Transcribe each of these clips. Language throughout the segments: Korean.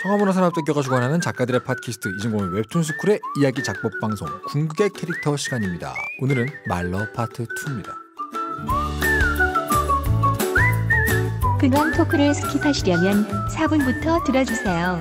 청화문화산업대 교가 주관하는 작가들의 팟캐스트 이진공의 웹툰 스쿨의 이야기 작법 방송 궁극의 캐릭터 시간입니다. 오늘은 말러 파트 2입니다. 근황 토크를 스킵하시려면 4분부터 들어주세요.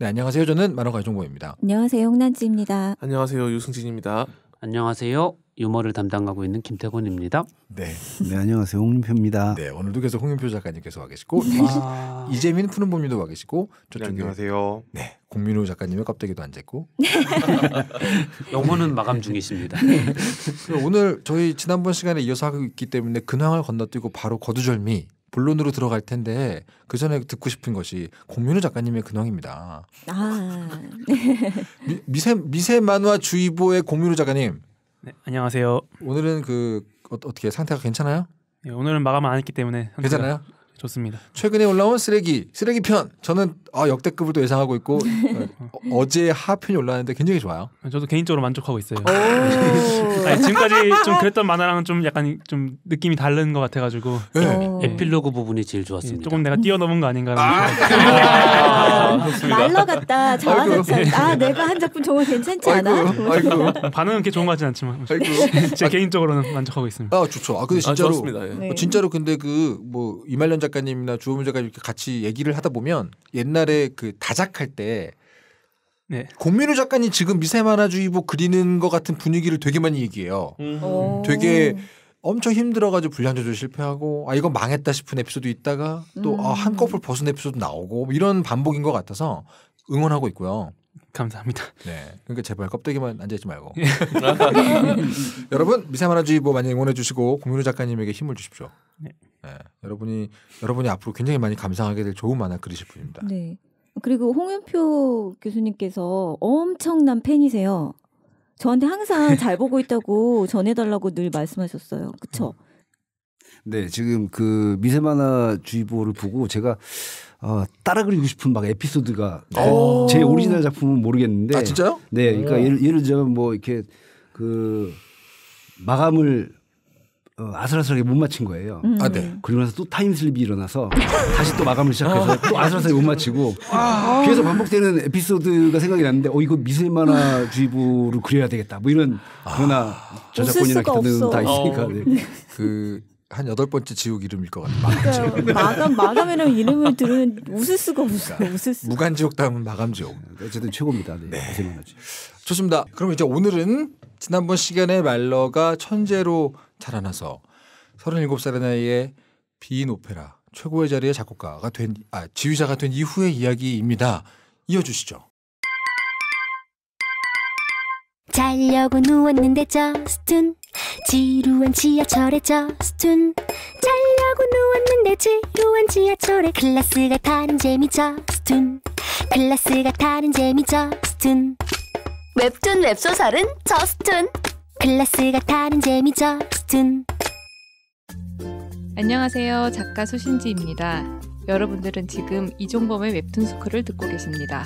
네, 안녕하세요. 저는 만화가 이종보입니다. 안녕하세요. 홍난지입니다. 안녕하세요. 유승진입니다. 안녕하세요. 유머를 담당하고 있는 김태곤입니다. 네. 네 안녕하세요. 홍윤표입니다. 네 오늘도 계속 홍윤표 작가님께서 와 계시고 와... 이재민 푸는범님도와 계시고 저쪽에 네, 안녕하세요. 네 공민호 작가님의 껍데기도 앉아 있고 영어는 마감 중이십니다. 네. 오늘 저희 지난번 시간에 이어서 하고 있기 때문에 근황을 건너뛰고 바로 거두절미 본론으로 들어갈 텐데 그 전에 듣고 싶은 것이 공민우 작가님의 근황입니다. 아. 네. 미, 세 미세 만화 주의보의 공민우 작가님. 네, 안녕하세요. 오늘은 그 어, 떻게 상태가 괜찮아요? 네, 오늘은 마감 안 했기 때문에 괜찮아요. 좋습니다. 최근에 올라온 쓰레기 쓰레기 편 저는 아, 역대급을 또 예상하고 있고 네. 네. 어, 제 하편이 올라왔는데 굉장히 좋아요. 네, 저도 개인적으로 만족하고 있어요. 아니, 지금까지 좀 그랬던 만화랑은 좀 약간 좀 느낌이 다른 것 같아가지고 네. 예. 에필로그 부분이 제일 좋았습니다. 예, 조금 내가 뛰어넘은 거 아닌가. 아~ 아~ 말러 갔다 자화자찬. 아 내가 한 작품 정말 괜찮지 않아? 뭐 아이고. 반응은 그렇게 좋은 것 같진 않지만 제 아, 개인적으로는 만족하고 있습니다. 아 좋죠. 아 근데 아, 진짜로 예. 네. 어, 진짜로 근데 그 뭐 이말년 작 작가님이나 주호민 작가님 이렇게 같이 얘기를 하다 보면 옛날에 그 다작할 때 네. 공민우 작가님 지금 미세만화주의보 그리는 것 같은 분위기를 되게 많이 얘기해요. 음. 되게 엄청 힘들어가지고 분량 조절 실패하고 아 이거 망했다 싶은 에피소드 있다가 또 아, 음. 아, 한꺼풀 벗은 에피소드 나오고 뭐 이런 반복인 것 같아서 응원하고 있고요. 감사합니다. 네. 그러니까 제발 껍데기만 앉아있지 말고. 예. 여러분 미세만화주의보 많이 응원해주시고 공민우 작가님에게 힘을 주십시오. 네. 네, 여러분이 여러분이 앞으로 굉장히 많이 감상하게 될 좋은 만화 그리실 분입니다. 네. 그리고 홍윤표 교수님께서 엄청난 팬이세요. 저한테 항상 잘 보고 있다고 전해달라고 늘 말씀하셨어요. 그쵸? 음. 네, 지금 그 미세만화 주의보를 보고 제가 어, 따라 그리고 싶은 막 에피소드가 오. 네. 어. 제 오리지널 작품은 모르겠는데. 아, 진짜요? 네, 그러니까 어. 예를, 예를 들면뭐 이렇게 그 마감을 어, 아슬아슬하게 못 맞힌 거예요. 음. 아, 네. 음. 그리고 나서 또 타임슬립이 일어나서 다시 또 마감을 시작해서 아. 또 아슬아슬하게 못 맞히고 아. 계속 반복되는 에피소드가 생각이 났는데 어 이거 미술만화 주의보로 그려야 되겠다. 뭐 이런 아. 그러나 저작권이나 기타 등다 있으니까. 어. 네. 그한 여덟 번째 지옥 이름일 것 같아요. 마감 마감 마감이라는 이름을 들으면 웃을 수가 없어. 그러니까 웃을 수. 무간 지옥 다음은 마감 지옥. 네, 어쨌든 최고입니다. 네. 네. 좋습니다. 그럼 이제 오늘은 지난번 시간에 말러가 천재로 자라나서 37살의 나이에 비인 오페라 최고의 자리의 작곡가가 된, 아, 지휘자가 된 이후의 이야기입니다. 이어주시죠. 자려고 누웠는데 저스툰 지루한 지하철에 저스툰 자려고 누웠는데 지루한 지하철에 클래스가 타는 재미 저스툰 클래스가 타는 재미 저스툰 웹툰 웹소설은 저스툰 클래스가 타는 재미죠 스툰 안녕하세요 작가 소신지입니다 여러분들은 지금 이종범의 웹툰 스쿨을 듣고 계십니다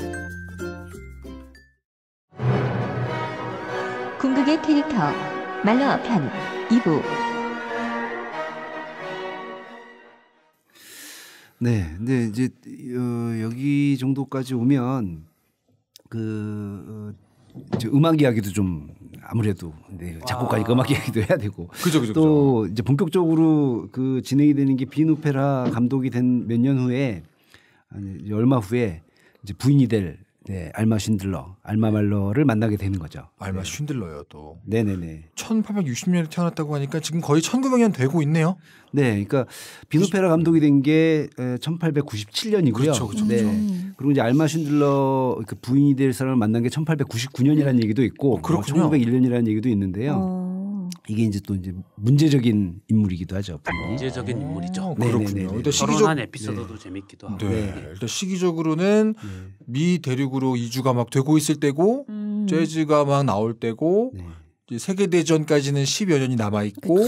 궁극의 캐릭터 말러 편 2부 네, 근데 이제 어, 여기 정도까지 오면 그 어, 음악 이야기도 좀 아무래도 네, 작곡가니까 음악 얘기도 해야 되고 그죠, 그죠, 또 그죠. 이제 본격적으로 그 진행이 되는 게 비누페라 감독이 된 몇 년 후에 아니, 얼마 후에 이제 부인이 될 네, 알마 쉰들러, 알마 네. 말러를 만나게 되는 거죠. 알마 네. 쉰들러요, 또. 네네네. 1860년에 태어났다고 하니까 지금 거의 1900년 되고 있네요. 네, 그러니까 비노페라 감독이 된 게 1897년이고요. 그렇죠, 그렇죠, 그렇죠. 네. 그리고 이제 알마 쉰들러 그 부인이 될 사람을 만난 게 1899년이라는 얘기도 있고, 어, 그렇군요. 1901년이라는 얘기도 있는데요. 어. 이게 이제 또 이제 문제적인 인물이기도 하죠. 분명히. 문제적인 아, 인물이죠. 그렇군요. 네, 네, 네, 일단 결혼한 에피소드도 재밌기도 하고. 네. 일단 시기적으로는 미 대륙으로 이주가 막 되고 있을 때고 음. 재즈가 막 나올 때고 세계 대전까지는 10여 년이 남아 있고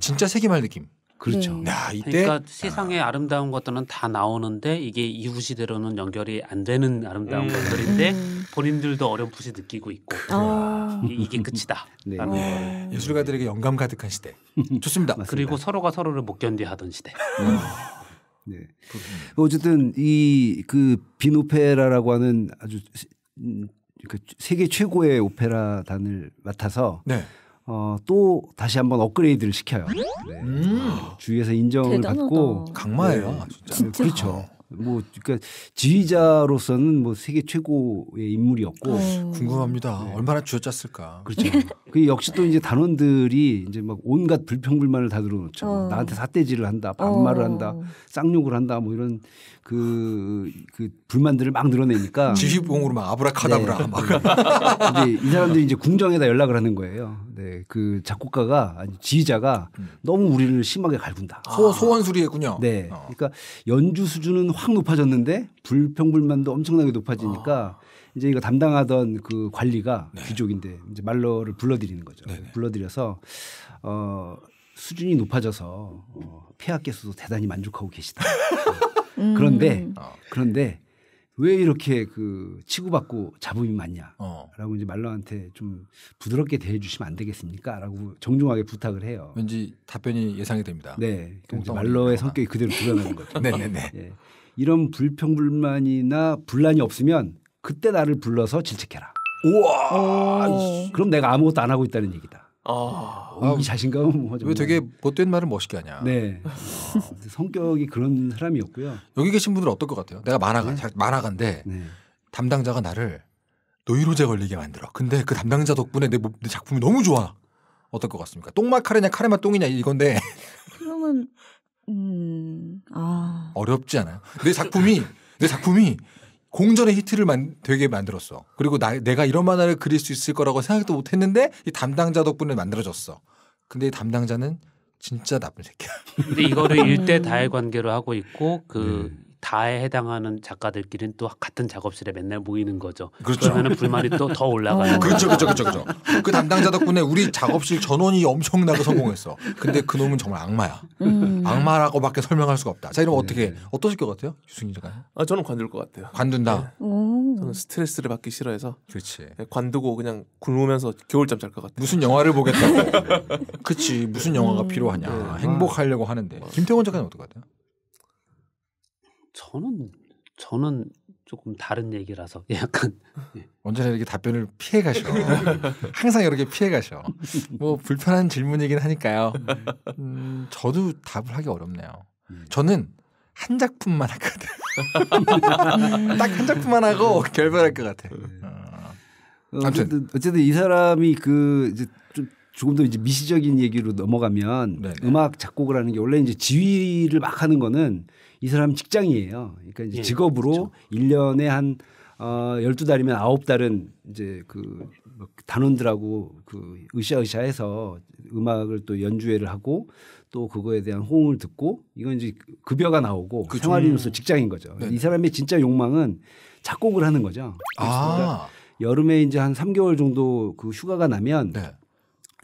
진짜 세계말 느낌. 그렇죠. 네. 야, 이때 그러니까 세상의 아. 름다운 것들은 다 나오는데 이게 이후 시대로는 연결이 안 되는 아름다운 음. 것들인데 음. 본인들도 어렴풋이 느끼고 있고 아. 이게 끝이다. 네. 네. 예술가들에게 영감 가득한 시대. 좋습니다. 그리고 서로가 서로를 못 견디하던 시대. 음. 네. 어쨌든 이 그비오페라라고 하는 아주 음, 그 세계 최고의 오페라단을 맡아서 네. 어, 또 다시 한번 업그레이드를 시켜요. 네. 음. 주위에서 인정을 대단하다. 받고 강마예요. 네. 진짜. 진짜. 그렇죠. 뭐 그러니까 지휘자로서는 뭐 세계 최고의 인물이었고 오. 어. 궁금합니다. 네. 얼마나 쥐어짰을까. 그렇죠. 그 역시 또 이제 단원들이 이제 막 온갖 불평불만을 다 들어놓죠. 뭐 어. 나한테 사대질을 한다, 반말을 어. 한다, 쌍욕을 한다, 뭐 이런 그, 그 불만들을 막 늘어내니까 지휘봉으로 막 아브라카다브라 네. 막. 근데 이 사람들이 이제 궁정에다 연락을 하는 거예요. 네, 그 작곡가가 아니 지휘자가 음. 너무 우리를 심하게 갈군다. 소, 아. 소원 수리했군요. 네, 어. 그러니까 연주 수준은 확 높아졌는데 불평불만도 엄청나게 높아지니까. 어. 이제 이거 담당하던 그 관리가 네. 귀족인데 이제 말러를 불러들이는 거죠. 네네. 네. 불러들여서 어 수준이 높아져서 어, 폐하께서도 대단히 만족하고 계시다. 그런데 음. 어. 그런데 왜 이렇게 그 치고받고 잡음이 많냐라고 어. 이제 말로한테좀 부드럽게 대해주시면 안 되겠습니까?라고 정중하게 부탁을 해요. 왠지 답변이 예상이 됩니다. 네, 그러니까 말로의 성격이 그대로 드러나는 거죠. 네네네. 예. 이런 불평불만이나 분란이 없으면 그때 나를 불러서 질책해라. 우와. 그럼 내가 아무것도 안 하고 있다는 얘기다. 아. 어, 아, 이 자신감은 뭐. 왜 되게 못된 말을 멋있게 하냐. 네. 어, 성격이 그런 사람이었고요. 여기 계신 분들은 어떨 것 같아요? 내가 만화가, 네. 만화가인데 네. 담당자가 나를 노이로제 걸리게 만들어. 근데 그 담당자 덕분에 내, 내 작품이 너무 좋아. 어떨 것 같습니까? 똥맛 카레냐 카레맛 똥이냐 이건데. 그러면 음, 아. 어렵지 않아요? 내 작품이 내 작품이 공전의 히트를 만, 되게 만들었어. 그리고 나, 내가 이런 만화를 그릴 수 있을 거라고 생각도 못 했는데 이 담당자 덕분에 만들어졌어. 근데 이 담당자는 진짜 나쁜 새끼야. 근데 이거를 음. 일대 다해 관계로 하고 있고 그 네. 다에 해당하는 작가들끼리는 또 같은 작업실에 맨날 모이는 거죠. 그렇죠. 그러면 불만이 또 더 올라가는 어. 거죠. 그렇죠, 그렇죠, 그렇죠, 그렇죠. 그 담당자 덕분에 우리 작업실 전원이 엄청나게 성공했어. 근데 그 놈은 정말 악마야. 음. 악마라고밖에 설명할 수가 없다. 자, 이러면 어떻게 네. 어떠실 것 같아요, 유승희 작가? 아, 저는 관둘 것 같아요. 관둔다. 네. 저는 스트레스를 받기 싫어해서. 그렇지. 네, 관두고 그냥 굶으면서 겨울잠 잘 것 같아요. 무슨 영화를 보겠다고. 그렇지. 무슨 영화가 음. 필요하냐. 네. 행복하려고 하는데. 음. 김태원 작가는 어떨 것 같아요? 저는 저는 조금 다른 얘기라서 약간 예. 언제나 이렇게 답변을 피해 가셔. 항상 이렇게 피해 가셔. 뭐 불편한 질문이긴 하니까요. 음, 저도 답을 하기 어렵네요. 음. 저는 한 작품만 할거든딱한 작품만 하고 결별할 것 같아. 네. 어, 어쨌든 어쨌든 이 사람이 그 이제 좀 조금 더 이제 미시적인 얘기로 넘어가면 네네. 음악 작곡을 하는 게 원래 이제 지휘를 막 하는 거는 이 사람 직장이에요. 그러니까 이제 예, 직업으로 1년에한 그렇죠. 어, 12달이면 9달은 이제 그 뭐 단원들하고 그 으쌰으쌰 해서 음악을 또 연주회를 하고 또 그거에 대한 호응을 듣고 이건 이제 급여가 나오고 그쵸. 그렇죠. 생활인으로서 음. 직장인 거죠. 네네. 이 네. 사람의 진짜 욕망은 작곡을 하는 거죠. 아~ 그러니까 여름에 이제 한 3개월 정도 그 휴가가 나면 네.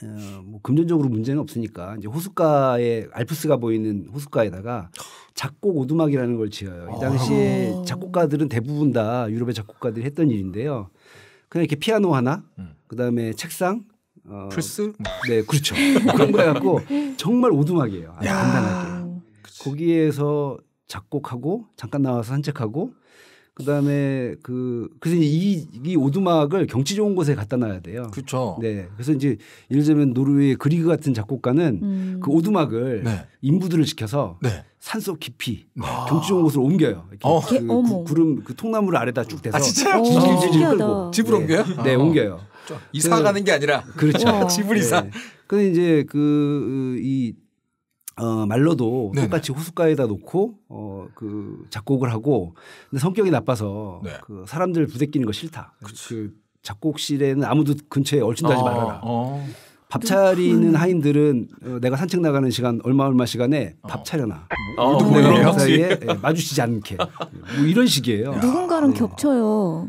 어, 뭐 금전적으로 문제는 없으니까 이제 호숫가에 알프스가 보이는 호숫가에다가 작곡 오두막이라는 걸 지어요. 이 당시에 아. 작곡가들은 대부분 다 유럽의 작곡가들이 했던 일인데요. 그냥 이렇게 피아노 하나, 음. 그다음에 책상, 어, 플스, 네 그렇죠. 뭐 그런 거 해갖고 정말 오두막이에요. 아주 간단하게 거기에서 작곡하고 잠깐 나와서 산책하고 그다음에 그 그래서 이, 이 오두막을 경치 좋은 곳에 갖다 놔야 돼요. 그렇죠. 네. 그래서 이제 예를 들면 노르웨이 그리그 같은 작곡가는 음. 그 오두막을 네. 인부들을 시켜서 네. 산속 깊이 아. 경치 좋은 곳으로 옮겨요. 어. 그, 그, 구름 그 통나무 를 아래다 쭉 대서 아 진짜요? 질질질 어. 끌고 집으로 네. 옮겨요? 네, 아. 옮겨요. 이사 그 가는 게 아니라 그렇죠. 집을 이사. 네. 근데 이제 그이 어, 말로도 네네. 똑같이 호숫가에다 놓고 어, 그 작곡을 하고 근데 성격이 나빠서 네. 그 사람들 부대끼는 거 싫다. 그, 그치. 그 작곡실에는 아무도 근처에 얼씬다지 아, 말아라. 어. 밥 네. 차리는 하인들은 어, 내가 산책 나가는 시간 얼마 얼마 시간에 어. 밥 차려놔. 어, 뭐, 어, 그 사이에 예, 마주치지 않게 뭐 이런 식이에요. 누군가랑 네. 겹쳐요.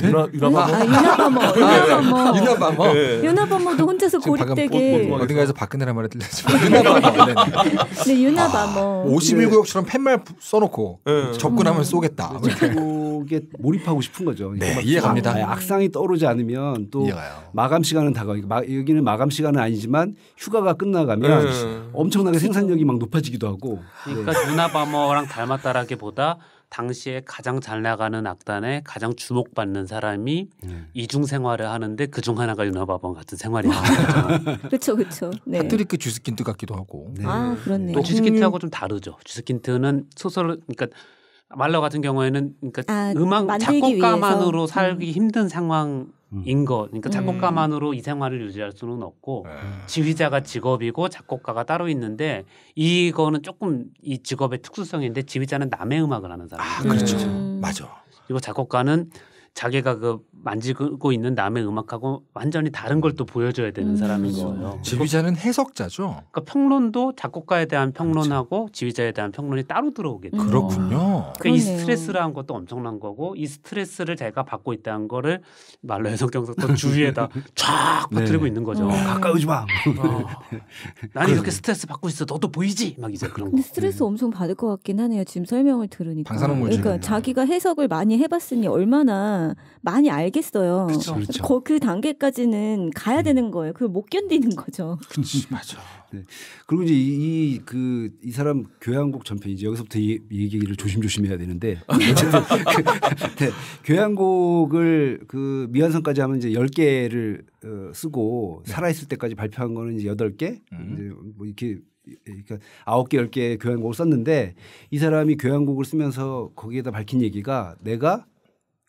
네? 유나 유나바모 아, 유나바모 네, 네. 유나바모 유나바모 도 혼자서 고립되게 뭐, 뭐, 뭐 어딘가에서 박근혜란 말을 들렸죠 유나바모 네, 네 유나바모 아, 51구역처럼 팻말 써놓고 접근하면 쏘겠다 이쪽에 몰입하고 싶은 거죠 네 이해갑니다 아, 악상이 떠오르지 않으면 또 마감 시간은 다가오니까 여기는 마감 시간은 아니지만 휴가가 끝나가면 엄청나게 생산력이 막 높아지기도 하고 그러니까 유나바모랑 닮았다라기보다 당시에 가장 잘 나가는 악단에 가장 주목받는 사람이 네. 이중 생활을 하는데 그중 하나가 윤화바번 같은 생활이거든요. 그렇죠, 그렇죠. 네. 하트리 주스킨트 같기도 하고. 네. 아, 그렇네요. 또 주스킨트하고 좀 다르죠. 주스킨트는 소설, 그러니까 말러 같은 경우에는 그러니까 아, 음악 작곡가만으로 위해서. 살기 음. 힘든 상황. 음. 인 거. 그러니까 음. 작곡가만으로 이 생활을 유지할 수는 없고 네. 지휘자가 직업이고 작곡가가 따로 있는데 이거는 조금 이 직업의 특수성인데 지휘자는 남의 음악을 하는 사람. 아, 그렇죠. 음. 맞아. 그리 작곡가는 자기가 그 만지고 있는 남의 음악하고 완전히 다른 걸 또 보여줘야 되는 음. 사람인 그렇죠. 거예요. 지휘자는 해석자죠. 그러니까 평론도 작곡가에 대한 평론하고 그렇지. 지휘자에 대한 평론이 따로 들어오게죠 음. 그렇군요. 그 그러니이 스트레스라는 것도 엄청난 거고 이 스트레스를 제가 받고 있다는 거를 말로 해석경석도 주위에다 쫙 퍼뜨리고 네. 있는 거죠. 어. 가까이 오지 마. 어. 어. 네. 난 이렇게 스트레스 받고 있어. 너도 보이지? 막 이제 그런 거. 스트레스 네. 엄청 받을 것 같긴 하네요. 지금 설명을 들으니까. 그러니까 자기가 해석을 많이 해봤으니 얼마나 많이 알겠어요. 그쵸. 그그 그렇죠. 단계까지는 가야 음. 되는 거예요. 그걸 못 견디는 거죠. 그치, 그렇죠. 맞아. 네. 그리고 이제 이 그이 그, 이 사람 교향곡 전편이제 여기서부터 이 얘기를 조심조심해야 되는데 아, 네. 그, 네. 교향곡을 그 미완성까지 하면 이제 10개를 어, 쓰고 네. 살아있을 때까지 발표한 거는 이제 8개 음. 이제 뭐 이렇게 그러니까 아홉 개, 열개 교향곡을 썼는데 이 사람이 교향곡을 쓰면서 거기에다 밝힌 얘기가 내가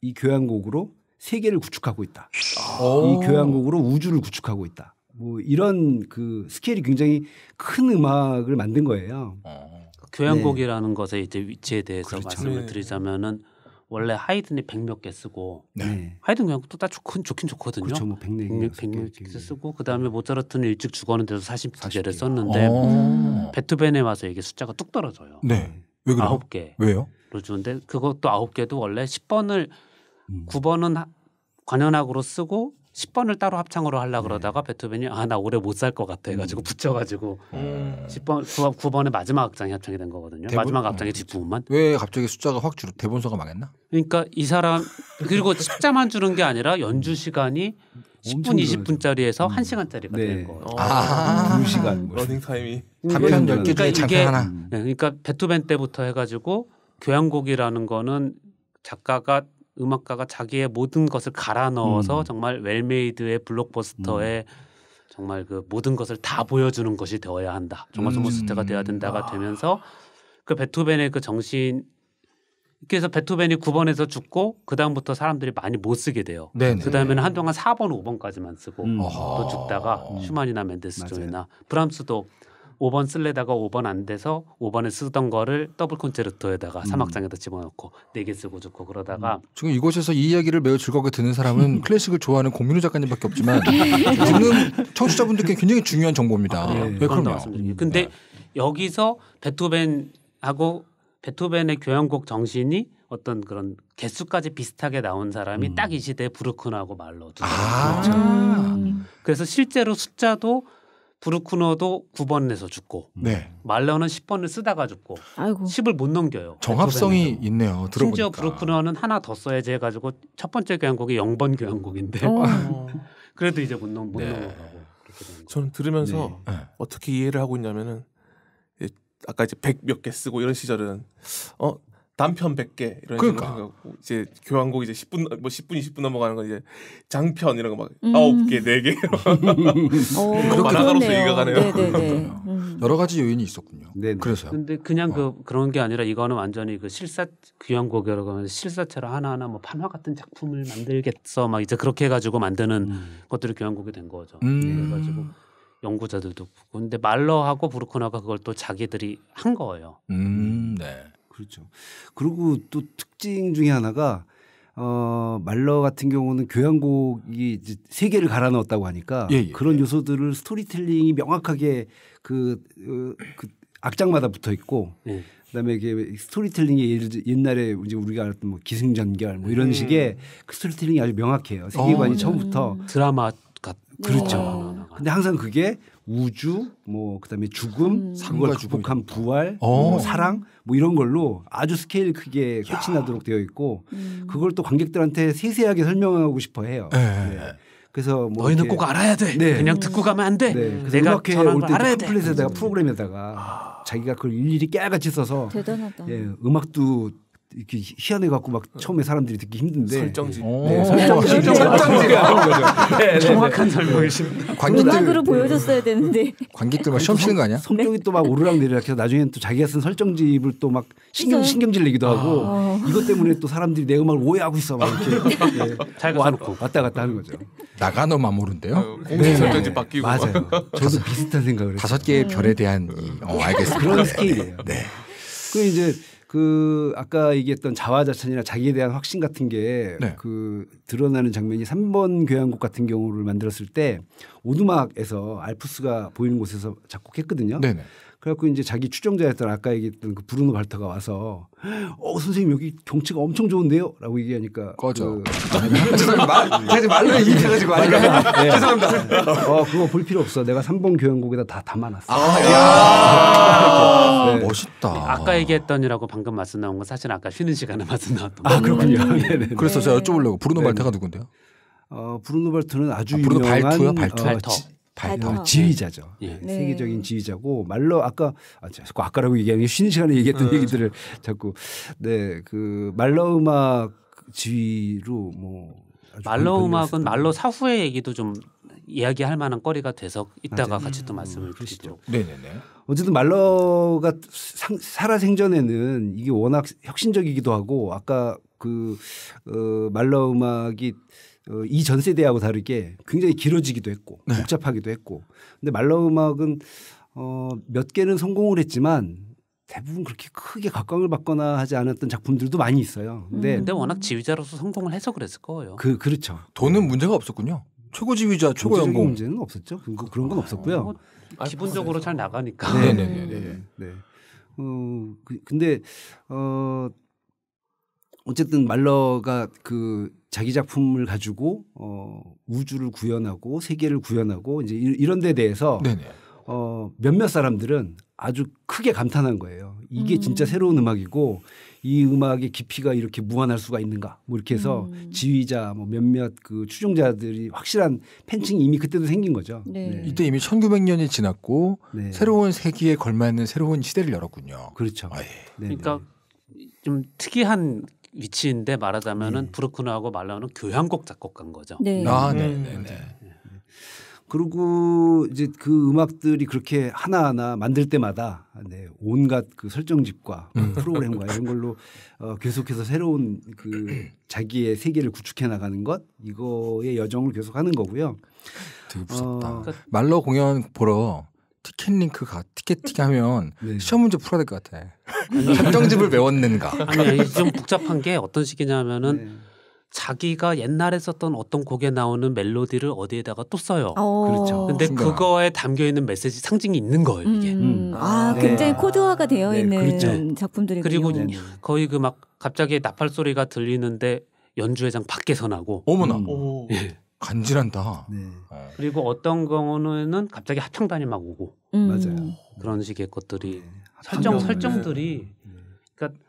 이 교향곡으로 세계를 구축하고 있다. 아. 이 교향곡으로 우주를 구축하고 있다. 뭐 이런 그 스케일이 굉장히 큰 음악을 만든 거예요. 어. 교향곡이라는 네. 것의 이제 위치에 대해서 그렇죠. 말씀을 네. 드리자면은 원래 하이든이 백몇 개 쓰고 네. 하이든 교향곡도 다 좋긴, 좋긴 좋거든요. 그렇죠. 뭐 100몇 개 네 쓰고 그다음에 모차르트는 일찍 죽었는데도 40개를 썼는데 오. 어. 베토벤에 와서 이게 숫자가 뚝 떨어져요. 네. 왜 그래요? 9개. 왜요? 로즈인데 그렇죠. 그것도 9개도 원래 10번을 음. 9번은 관현악으로 쓰고 10번을 따로 합창으로 하려 네. 그러다가 베토벤이 아 나 오래 못 살 것 같아 해가지고 음. 붙여가지고 음. 10번 9, 번의 마지막 악장이 합창이 된 거거든요. 대본, 마지막 악장의 뒷부분만. 음. 왜 갑자기 숫자가 확 줄어? 대본서가 망했나? 그러니까 이 사람 그리고 숫자만 줄은 게 아니라 연주 시간이 10분 20분짜리에서 음. 1시간짜리가 네. 되 거예요. 아, 2시간. 아, 러닝 타임이. 단편 음. 10개 그러니까 중에 잠깐 하나. 네, 그러니까 베토벤 때부터 해가지고 교향곡이라는 거는 작가가 음악가가 자기의 모든 것을 갈아 넣어서 음. 정말 웰메이드의 블록버스터에 음. 정말 그 모든 것을 다 보여주는 것이 되어야 한다. 정말 블록버스터가 되어야 음. 된다가 아. 되면서 그 베토벤의 그 정신 그래서 베토벤이 9번에서 죽고 그 다음부터 사람들이 많이 못 쓰게 돼요. 그 다음에는 한동안 4번, 5번까지만 쓰고 음. 또 죽다가 아. 슈만이나 멘데스 존이나 브람스도 5번 쓸래다가 5번 안 돼서 5번에 쓰던 거를 더블 콘체르토에다가 음. 사막장에다 집어넣고 4개 쓰고 좋고 그러다가 음. 지금 이곳에서 이 이야기를 매우 즐겁게 듣는 사람은 클래식을 좋아하는 고민우 작가님밖에 없지만 지금 청취자분들께 굉장히 중요한 정보입니다. 아, 네, 네, 그럼요. 근데 네. 여기서 베토벤하고 베토벤의 교향곡 정신이 어떤 그런 개수까지 비슷하게 나온 사람이 음. 딱이 시대에 브루크나고 말로 두 사람. 아~ 그렇죠. 음. 그래서 실제로 숫자도 브루크너도 9번에서 죽고 음. 네. 말러는 10번을 쓰다가 죽고 아이고. 10을 못 넘겨요. 정합성이 있네요. 들어보니까. 심지어 브루크너는 하나 더 써야지 해가지고 첫 번째 교향곡이 0번 교향곡인데 어. 그래도 이제 못, 넘, 네. 어가고 저는 들으면서 네. 네. 어떻게 이해를 하고 있냐면은 아까 이제 100몇 개 쓰고 이런 시절은 어 단편 100개 이런 그러니까. 식으로 하고 이제 교향곡 이제 10분 뭐 10분 20분 넘어가는 건 이제 장편 이런 거막 음. 9개 4개 이 만화가로서 이어가네요. 음. 여러 가지 요인이 있었군요. 네네. 네. 그래서요. 근데 그냥 어. 그 그런 게 아니라 이거는 완전히 그 실사 교향곡이라고 하면 실사체로 하나하나 뭐 판화 같은 작품을 만들겠어 막 이제 그렇게 해 가지고 만드는 음. 것들이 교향곡이 된 거죠. 음. 그래 가지고 연구자들도 근데 말러하고 브루크너가 그걸 또 자기들이 한 거예요. 음, 네. 그렇죠. 그리고 또 특징 중에 하나가 어, 말러 같은 경우는 교향곡이 이제 세계를 갈아 넣었다고 하니까 예, 예, 그런 예. 요소들을 스토리텔링이 명확하게 그, 그그 어, 악장마다 붙어 있고 예. 그다음에 이게 스토리텔링이 옛날에 이제 우리가 알았던 뭐 기승전결 뭐 이런 음. 식의 그 스토리텔링이 아주 명확해요. 세계관이 어, 처음부터 드라마 같 그렇죠. 오. 어. 근데 항상 그게 우주, 뭐 그다음에 죽음, 음. 사고가 극복한 부활, 어. 뭐 사랑, 뭐 이런 걸로 아주 스케일 크게 끝이 나도록 되어 있고 음. 그걸 또 관객들한테 세세하게 설명하고 싶어 해요. 예. 네. 그래서 뭐 너희는 꼭 알아야 돼. 네. 그냥 듣고 가면 안 돼. 네. 내가 음악회 올때 팜플렛에다가 음. 프로그램에다가 아. 자기가 그걸 일일이 깨알같이 써서 대단하다. 예, 음악도 이렇게 희한해 갖고 막 처음에 사람들이 듣기 힘든데 설정지 어. 네, 설정지 정확한 설명이신 관객들 로 그 보여줬어야 되는데 관객들 막 그 시험 치는 거 아니야? 성격이 네. 또막 오르락 내리락 해서 나중에는 또 자기가 쓴 설정집을 또막 신경 신경질 내기도 하고 아. 이것 때문에 또 사람들이 내 음악을 오해하고 있어 막 이렇게 네. 잘 와놓고 뭐 왔다 갔다 하는 거죠. 나가노 마모른데요? 어, 네. 설정집 바뀌고 맞아요. 저도 비슷한 생각을 다섯 개의 별에 대한 어, 알겠습니다. 그런 스케일이에요. 네. 그 이제 그 아까 얘기했던 자화자찬이나 자기에 대한 확신 같은 게그 네. 그 드러나는 장면이 3번 교향곡 같은 경우를 만들었을 때 오두막에서 알프스가 보이는 곳에서 작곡했거든요. 네네. 그래갖고 이제 자기 추종자였던 아까 얘기했던 그 브루노 발터가 와서 어 선생님 여기 경치가 엄청 좋은데요라고 얘기하니까 꺼져. 그 죄송합니다. 제가 말로 얘기해가지고 아니 네. 네. 죄송합니다. 어 그거 볼 필요 없어. 내가 3번 교향곡에다 다 담아놨어. 아 네. 아, 네. 멋있다. 아까 얘기했던이라고 방금 말씀 나온 건 사실 아까 쉬는 시간에 말씀 나왔던. 아 그렇군요. 그래서 제가 여쭤보려고 브루노 발터가 누군데요? 어, 브루노 발트는 아주 아, 브루 유명한 발투요? 어, 발투? 어, 지, 발효 지휘자죠. 예. 네. 네. 세계적인 지휘자고 말로 아까 아, 자꾸 아까라고 얘기하는 게 쉬는 시간에 얘기했던 음. 얘기들을 자꾸 네그 말로 음악 지휘로 뭐말로 음악은 말로 사후의 얘기도 좀 이야기할 만한 거리가 돼서 이따가 맞아요. 같이 또 음, 말씀을 음, 드리죠. 네네네. 어쨌든 말로가 상, 살아 생전에는 이게 워낙 혁신적이기도 하고 아까 그 어, 말로 음악이 어, 이전 세대하고 다르게 굉장히 길어지기도 했고 네. 복잡하기도 했고 근데 말러 음악은 어, 몇 개는 성공을 했지만 대부분 그렇게 크게 각광을 받거나 하지 않았던 작품들도 많이 있어요. 근데, 음. 근데 워낙 지휘자로서 성공을 해서 그랬을 거예요. 그 그렇죠. 돈은 문제가 없었군요. 최고 지휘자 최고 연봉 문제는 없었죠. 그, 그런 건 아, 없었고요. 뭐, 기본적으로 잘 나가니까. 네네네. 네 네, 네, 네. 네. 어, 그, 근데 어 어쨌든 말러가 그 자기 작품을 가지고 어 우주를 구현하고 세계를 구현하고 이제 이런 데 대해서 네네. 어 몇몇 사람들은 아주 크게 감탄한 거예요. 이게 음. 진짜 새로운 음악이고 이 음악의 깊이가 이렇게 무한할 수가 있는가 뭐 이렇게 해서 음. 지휘자 뭐 몇몇 그 추종자들이 확실한 팬층이 이미 그때도 생긴 거죠. 네. 네. 이때 이미 1900년이 지났고 네. 새로운 세기에 걸맞는 새로운 시대를 열었군요. 그렇죠. 아, 예. 네, 그러니까 네. 좀 특이한 위치인데 말하자면은 네. 브루크너하고 말라우는 교향곡 작곡가인 거죠. 네. 아, 음. 네, 네, 네. 그리고 이제 그 음악들이 그렇게 하나하나 만들 때마다 네, 온갖 그 설정집과 음. 뭐 프로그램과 이런 걸로 어, 계속해서 새로운 그 자기의 세계를 구축해 나가는 것 이거의 여정을 계속 하는 거고요. 되게 무섭다. 어, 그러니까 말로 공연 보러 티켓 링크가 티켓팅 음. 하면 네. 시험 문제 풀어야 될 것 같아. 한정집을 배웠는가. 아니 좀 복잡한 게 어떤 식이냐면은 네. 자기가 옛날에 썼던 어떤 곡에 나오는 멜로디를 어디에다가 또 써요. 어. 그렇죠. 근데 순간. 그거에 담겨 있는 메시지 상징이 있는 거예요, 이게. 음. 음. 아, 네. 굉장히 코드화가 되어 네, 있는 그렇죠. 작품들이 그리고 네, 네. 거의 그 막 갑자기 나팔 소리가 들리는데 연주회장 밖에서 나고 어머나. 음. 예. 간지난다. 네. 어. 그리고 어떤 경우는 갑자기 합창단이 막 오고 음. 맞아요. 그런 식의 것들이 네. 설정 설정들이 네. 그러니까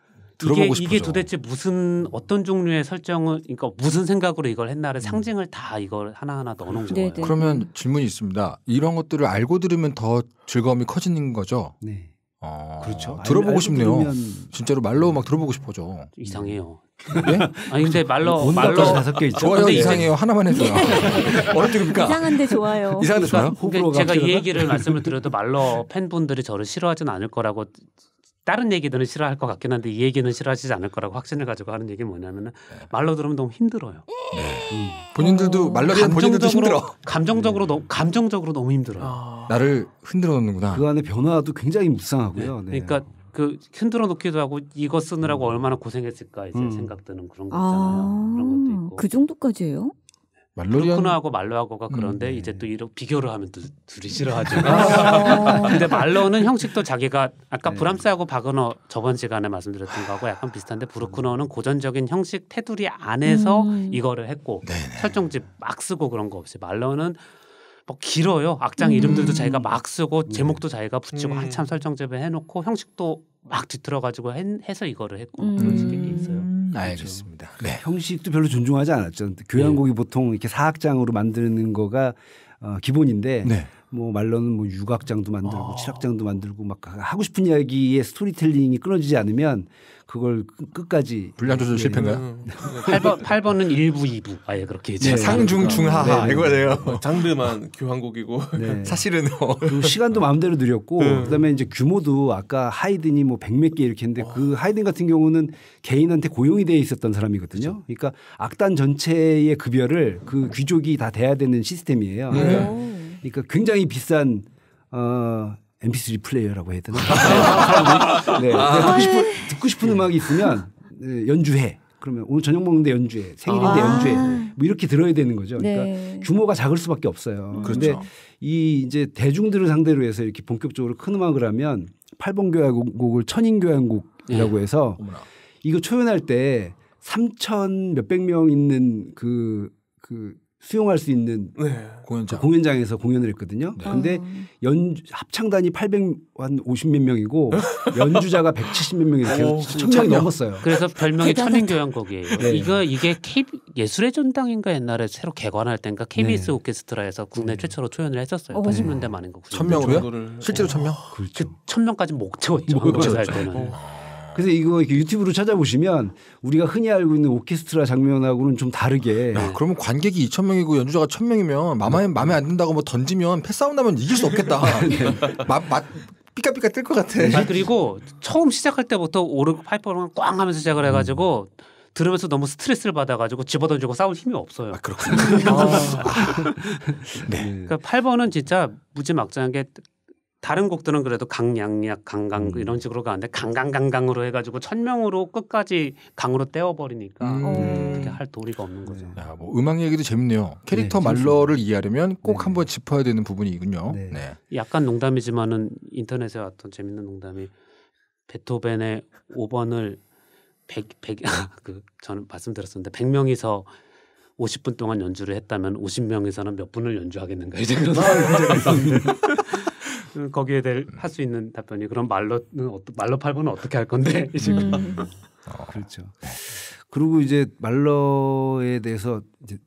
이게, 이게 도대체 무슨 어떤 종류의 설정을 그러니까 무슨 생각으로 이걸 했나를 음. 상징을 다 이걸 하나하나 넣어놓은 거예요. 그러면 질문이 있습니다. 이런 것들을 알고 들으면 더 즐거움이 커지는 거죠. 네. 아, 그렇죠. 들어보고 알, 싶네요. 들으면... 진짜로 말로 막 들어보고 싶어죠 이상해요. 네? 아니 근데 말로 음, 말로 다섯 개 있죠. 좋아요 이상해요. 하나만 해줘요. 어느 쪽입니까? 이상한데 좋아요. 이상한데 그러니까 좋아요. 그러니까, 제가 이 얘기를 말씀을 드려도 말로 팬분들이 저를 싫어하진 않을 거라고 다른 얘기들은 싫어할 것 같긴 한데 이 얘기는 싫어하시지 않을 거라고 확신을 가지고 하는 얘기 뭐냐면은 네. 말로 들으면 너무 힘들어요. 예. 음. 본인들도 어. 말로 본인들도 힘들어. 감정적으로 음. 너무 감정적으로 너무 힘들어요. 아. 나를 흔들어 놓는구나. 그 안에 변화도 굉장히 네. 묵상하고요. 네. 그러니까 그 흔들어 놓기도 하고 이거 쓰느라고 음. 얼마나 고생했을까 이제 음. 생각드는 그런 거 아. 있잖아요. 아~ 그런 것도 있고. 그 정도까지예요? 말로리안... 루크노하고 말로하고가 음, 그런데 음. 이제 또 이런 비교를 하면 또 둘이 싫어하죠. 아. 근데 말로는 형식도 자기가 아까 네. 브람스하고 바그너 저번 시간에 말씀드렸던 거하고 약간 비슷한데 브루크노는 고전적인 형식 테두리 안에서 음. 이거를 했고 네네. 네. 설정집 막 쓰고 그런 거 없이 말로는 뭐 길어요. 악장 음. 이름들도 음. 자기가 막 쓰고 네. 제목도 자기가 붙이고 음. 한참 설정집에 해놓고 형식도 막 뒤틀어 가지고 해서 이거를 했고 그런 식이 있어요. 음, 그렇죠. 알겠습니다. 그러니까 네. 형식도 별로 존중하지 않았죠. 교향곡이 예. 네. 보통 이렇게 사악장으로 만드는 거가 어, 기본인데 네. 뭐 말로는 뭐 유각장도 만들고 아. 칠학장도 만들고 막 하고 싶은 이야기의 스토리텔링이 끊어지지 않으면 그걸 끝까지 불량 조절 예. 실패인가요? 8번 음. 8번은 1부 2부 아예 그렇게 네, 상중 그러니까. 중하하 네, 네. 이거네요. 뭐 장르만 교환곡이고 네. 사실은 어. 시간도 마음대로 느렸고 음. 그다음에 이제 규모도 아까 하이든이 뭐 100몇 개 이렇게 했는데 어. 그 하이든 같은 경우는 개인한테 고용이 돼 있었던 사람이거든요. 그러니까 악단 전체의 급여를 그 귀족이 다 돼야 되는 시스템이에요. 그러니까 그러니까 굉장히 비싼 어 MP3 플레이어라고 해야 되나? 네. 아. 네. 듣고 싶은 듣고 싶은 네. 음악이 있으면 네, 연주해. 그러면 오늘 저녁 먹는데 연주해 생일인데 아~ 연주해 뭐 이렇게 들어야 되는 거죠. 그러니까 네. 규모가 작을 수밖에 없어요. 그런데 그렇죠. 이 이제 대중들을 상대로 해서 이렇게 본격적으로 큰 음악을 하면 팔봉 교향곡을 천인 교향곡이라고 해서 어 이거 초연할 때 삼천 몇백 명 있는 그그 그, 그 수용할 수 있는 네. 그 공연장. 그 공연장에서 공연을 했거든요. 네. 근데 연 합창단이 800한 50몇 명이고 연주자가 170몇 명이 돼서 1명이 어, 넘었어요. 그래서 별명이 천인교향곡이에요. 네. 이거 이게 K, 예술의 전당인가 옛날에 새로 개관할 때인가 KBS 네. 오케스트라에서 국내 음. 최초로 초연을 했었어요. 오. 80년대 많인 거고. 1명으로요 실제로 1명 그렇죠. 그 1000명까지 목 채웠죠. 목채웠 때는. 오. 그래서 이거 유튜브로 찾아보시면 우리가 흔히 알고 있는 오케스트라 장면하고는 좀 다르게. 야, 그러면 관객이 2천 명이고 연주자가 1천 명이면 마음에 네. 마음에 안 든다고 뭐 던지면 패싸움나면 이길 수 없겠다. 맛 맛. 네. 삐까삐까 뜰 것 같아. 아, 그리고 처음 시작할 때부터 오르 파이퍼랑 꽝 하면서 시작을 해가지고 음. 들으면서 너무 스트레스를 받아가지고 집어던지고 싸울 힘이 없어요. 아, 그렇군요. 아. 네. 그러니까 8번은 진짜 무지막지한 게 다른 곡들은 그래도 강양약 강강 그 음. 이런 식으로 가는데 강강강강으로 해가지고 천명으로 끝까지 강으로 떼어버리니까 음. 그게 할 도리가 없는 거죠. 네. 야, 아, 뭐 음악 얘기도 재밌네요. 캐릭터 네, 말러를 이해하려면 꼭 네. 한번 짚어야 되는 부분이군요. 네. 네. 약간 농담이지만은 인터넷에 왔던 재밌는 농담이 베토벤의 5번을 100, 100, 그 저는 말씀드렸었는데 100명이서 50분 동안 연주를 했다면 50명에서는 몇 분을 연주하겠는가 이제 그런 생각이 거기에 대해 음. 할수 있는 답변이 그럼 말로는 어떠, 말로 팔보는 어떻게 할 건데 음. 음. 어. 그렇죠. 네. 그리고 이제 말러에 대해서 이제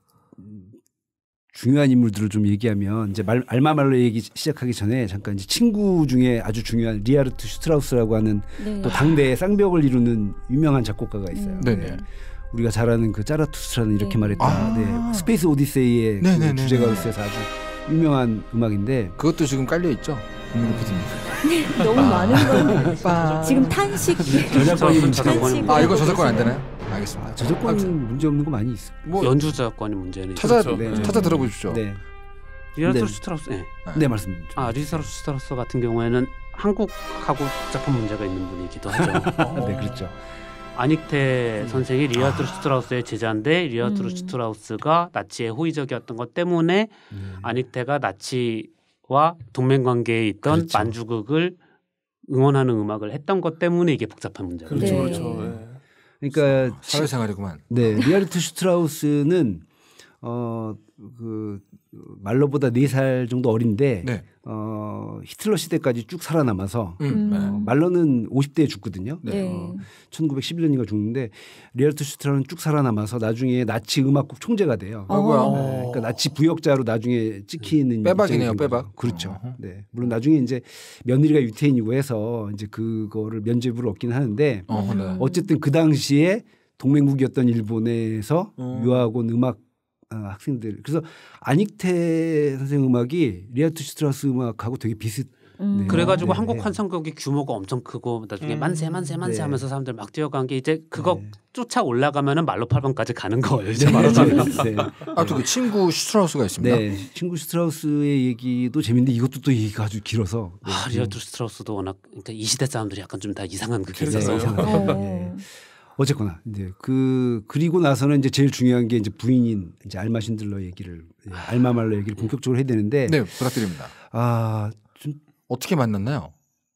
중요한 인물들을 좀 얘기하면 이제 말, 알마 말로 얘기 시작하기 전에 잠깐 이제 친구 중에 아주 중요한 리하르트 슈트라우스라고 하는 네. 또 당대의 쌍벽을 이루는 유명한 작곡가가 있어요. 음. 네. 네. 우리가 잘 아는 그 짜라투스라는 이렇게 네. 말했다. 아~ 네. 스페이스 오디세이의 그 주제가로서 있 아주 유명한 음악인데 그것도 지금 깔려 있죠. 너무 많은 건 지금 탄식 저작권이 탄식 아 이거 저작권 안 되나요? 알겠습니다. 아, 저작권 문제 없는 거 많이 있어. 뭐 연주 저작권이 문제는 찾아 그렇죠. 네. 찾아 들어보십시오. 네. 리사르 슈트라우스 네. 네. 네 말씀. 네, 아 리사르 슈트라우스 같은 경우에는 한국하고 복잡 문제가 있는 분이기도 하죠. 네 그렇죠. 아닉테 음. 선생이 리하트 아. 슈트라우스의 제자인데 리하트 음. 슈트라우스가 나치의 호의적이었던 것 때문에 음. 아닉테가 나치와 동맹 관계에 있던 그렇죠. 만주극을 응원하는 음악을 했던 것 때문에 이게 복잡한 문제예 그렇죠, 네. 그렇죠. 네. 그러니까 사회생활이구만. 네, 리하트 슈트라우스는 어 그 말로보다 4살 정도 어린데 네. 어, 히틀러 시대까지 쭉 살아남아서 음. 네. 어, 말러는 50대에 죽거든요. 네. 어, 1911년인가 죽는데 리얼트 슈트라는 쭉 살아남아서 나중에 나치 음악국 총재가 돼요. 아 네, 어. 그러니까 나치 부역자로 나중에 찍히는 빼박이네요, 빼박. 그렇죠. 어. 네. 물론 나중에 이제 며느리가 유태인이고 해서 이제 그거를 면죄부를 얻긴 하는데 어 네. 어쨌든 그 당시에 동맹국이었던 일본에서 음. 어. 유학원 음악 어, 학생들 그래서 안익태 선생 음악이 리하트 슈트라스 음악하고 되게 비슷. 음. 네. 그래가지고 네. 한국 환상곡의 규모가 엄청 크고 나중에 음. 만세 만세 만세 네. 하면서 사람들 막 뛰어간 게 이제 그거 네. 쫓아 올라가면은 말로 8번까지 가는 거예요. 이제 말하자면. 네. 네. 네. 아또 그 친구 슈트라우스가 있습니다. 네. 친구 슈트라우스의 얘기도 재밌는데 이것도 또 얘기가 아주 길어서. 아 리하트 슈트라우스도 워낙 그러니까 이 시대 사람들이 약간 좀 다 이상한 그게 있어서. 어. 어쨌거나 이제 그 그리고 나서는 이제 제일 중요한 게 이제 부인인 이제 알마신들러 얘기를 예, 알마말러 얘기를 본격적으로 해야 되는데 네 부탁드립니다. 아좀 어떻게 만났나요?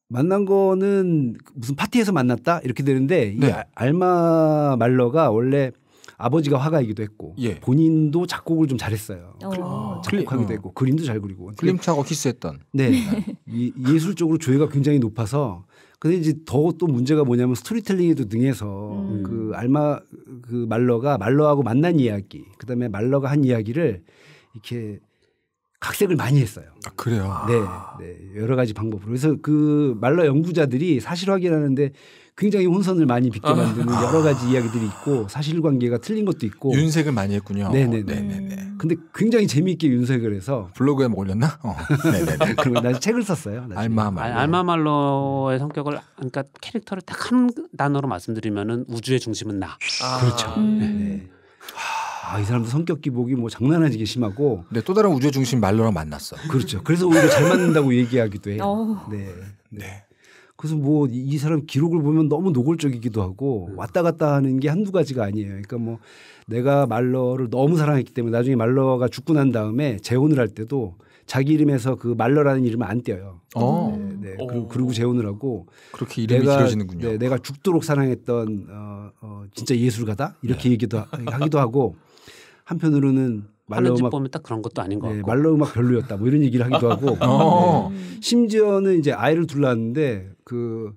만난 거는 무슨 파티에서 만났다 이렇게 되는데 네. 이 알마말러가 원래 아버지가 화가이기도 했고 예. 본인도 작곡을 좀 잘했어요. 어. 아. 작곡하기도 했고 그림도 잘 그리고 클림 차고 키스했던. 네, 이, 예술적으로 조예가 굉장히 높아서 근데 이제 더 또 문제가 뭐냐면 스토리텔링에도 능해서 음. 그 알마 그 말러가 말러하고 만난 이야기, 그다음에 말러가 한 이야기를 이렇게 각색을 많이 했어요. 아, 그래요? 네, 네. 여러 가지 방법으로. 그래서 그 말러 연구자들이 사실 확인하는데 굉장히 혼선을 많이 빚게 아. 만드는 아. 여러 가지 이야기들이 있고 사실관계가 틀린 것도 있고 윤색을 많이 했군요. 네네네. 네네네. 네, 네. 근데 굉장히 재미있게 윤색을 해서 블로그에 뭐 올렸나? 어. 네네네. 네, 그리고 나 책을 썼어요. 알마말로. 알마말로의 성격을 그러니까 캐릭터를 딱 한 단어로 말씀드리면은 우주의 중심은 나. 아. 그렇죠. 음. 네. 아, 이 사람도 성격 기복이 뭐 장난 아니게 심하고. 네, 또 다른 우주 의 중심 말로랑 만났어. 그렇죠. 그래서 오히려 잘 맞는다고 얘기하기도 해요. 어. 네. 네. 그래서 뭐 이 사람 기록을 보면 너무 노골적이기도 하고 음. 왔다 갔다 하는 게 한두 가지가 아니에요. 그러니까 뭐 내가 말러를 너무 사랑했기 때문에 나중에 말러가 죽고 난 다음에 재혼을 할 때도 자기 이름에서 그 말러라는 이름을 안 떼어요. 어. 네, 네. 어. 그리고, 그리고 재혼을 하고 그렇게 이름이 내가, 길어지는군요. 네, 내가 죽도록 사랑했던 어, 어, 진짜 예술가다 이렇게 네. 얘기도 하, 기도 하고 한편으로는 말로 음악 보면 딱 그런 것도 아닌 것 예, 같고 말로 음악 별로였다 뭐 이런 얘기를 하기도 하고 어. 네. 심지어는 이제 아이를 둘러왔는데 그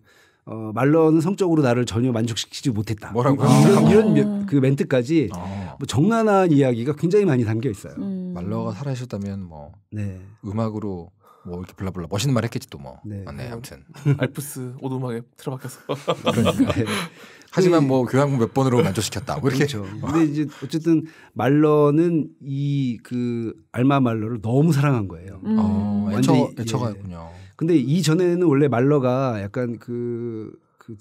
어, 말로는 성적으로 나를 전혀 만족시키지 못했다. 뭐라고 뭐 이런, 아. 이런 면, 그 멘트까지 어. 뭐 정난한 이야기가 굉장히 많이 담겨 있어요. 음. 말로가 살아있었다면 뭐 네. 음악으로 뭐 이렇게 블라블라 멋있는 말 했겠지 또 뭐. 네. 아, 네 아무튼 알프스 오두막에 틀어박혀서. 그러니까. 네. 하지만 뭐교향곡몇 번으로 만족시켰다. 뭐 이렇게. 그렇죠. 근데 이제 어쨌든 말러는 이 그 알마 말러를 너무 사랑한 거예요. 음. 어, 아, 애처 예. 애처가였군요. 예. 근데 이전에는 원래 말러가 약간 그그 그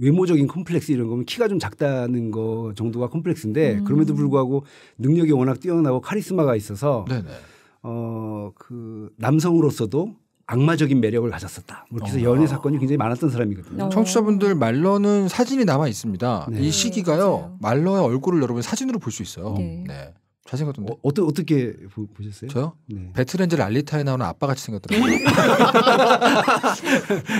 외모적인 콤플렉스 이런 거면 키가 좀 작다는 거 정도가 콤플렉스인데 음. 그럼에도 불구하고 능력이 워낙 뛰어나고 카리스마가 있어서 네네. 어, 그 남성으로서도 악마적인 매력을 가졌었다. 그래서 뭐 어. 연애 사건이 굉장히 많았던 사람이거든요. 어. 청취자분들 말러는 사진이 남아 있습니다. 네. 이 시기가요. 말러의 얼굴을 여러분 사진으로 볼 수 있어요. 네. 네. 잘생겼던데. 어, 떻 어떻게 보, 셨어요 저요? 네. 배트렌즈 알리타에 나오는 아빠 같이 생겼더라고요.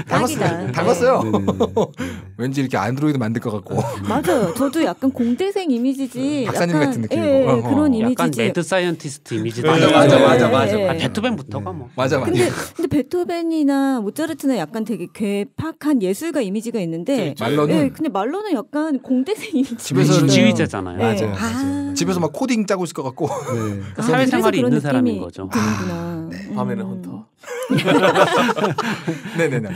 닮았어요. 닮았어요. 네. 네, 네, 왠지 이렇게 안드로이드 만들 것 같고. 맞아요. 저도 약간 공대생 이미지지. 박사님 예, 예, 약간, 같은 느낌이 예, 그런 이미지 약간 레드 사이언티스트 이미지. 맞아 맞아 맞아 맞아. 아, 베토벤부터가 뭐. 음. 맞아 맞아. 근데, 근데 베토벤이나 모차르트는 약간 되게 괴팍한 예술가 이미지가 있는데 그렇죠. 말로는 예, 근데 말로는 약간 공대생 이미지. 집에서 지휘자잖아요. 맞 아. 집에서 막 코딩 짜고 없어질 것 같고 네. 그러니까 아, 사회생활이 있는 사람인 거죠. 아, 네. 음. 밤에는 헌터. 네네네.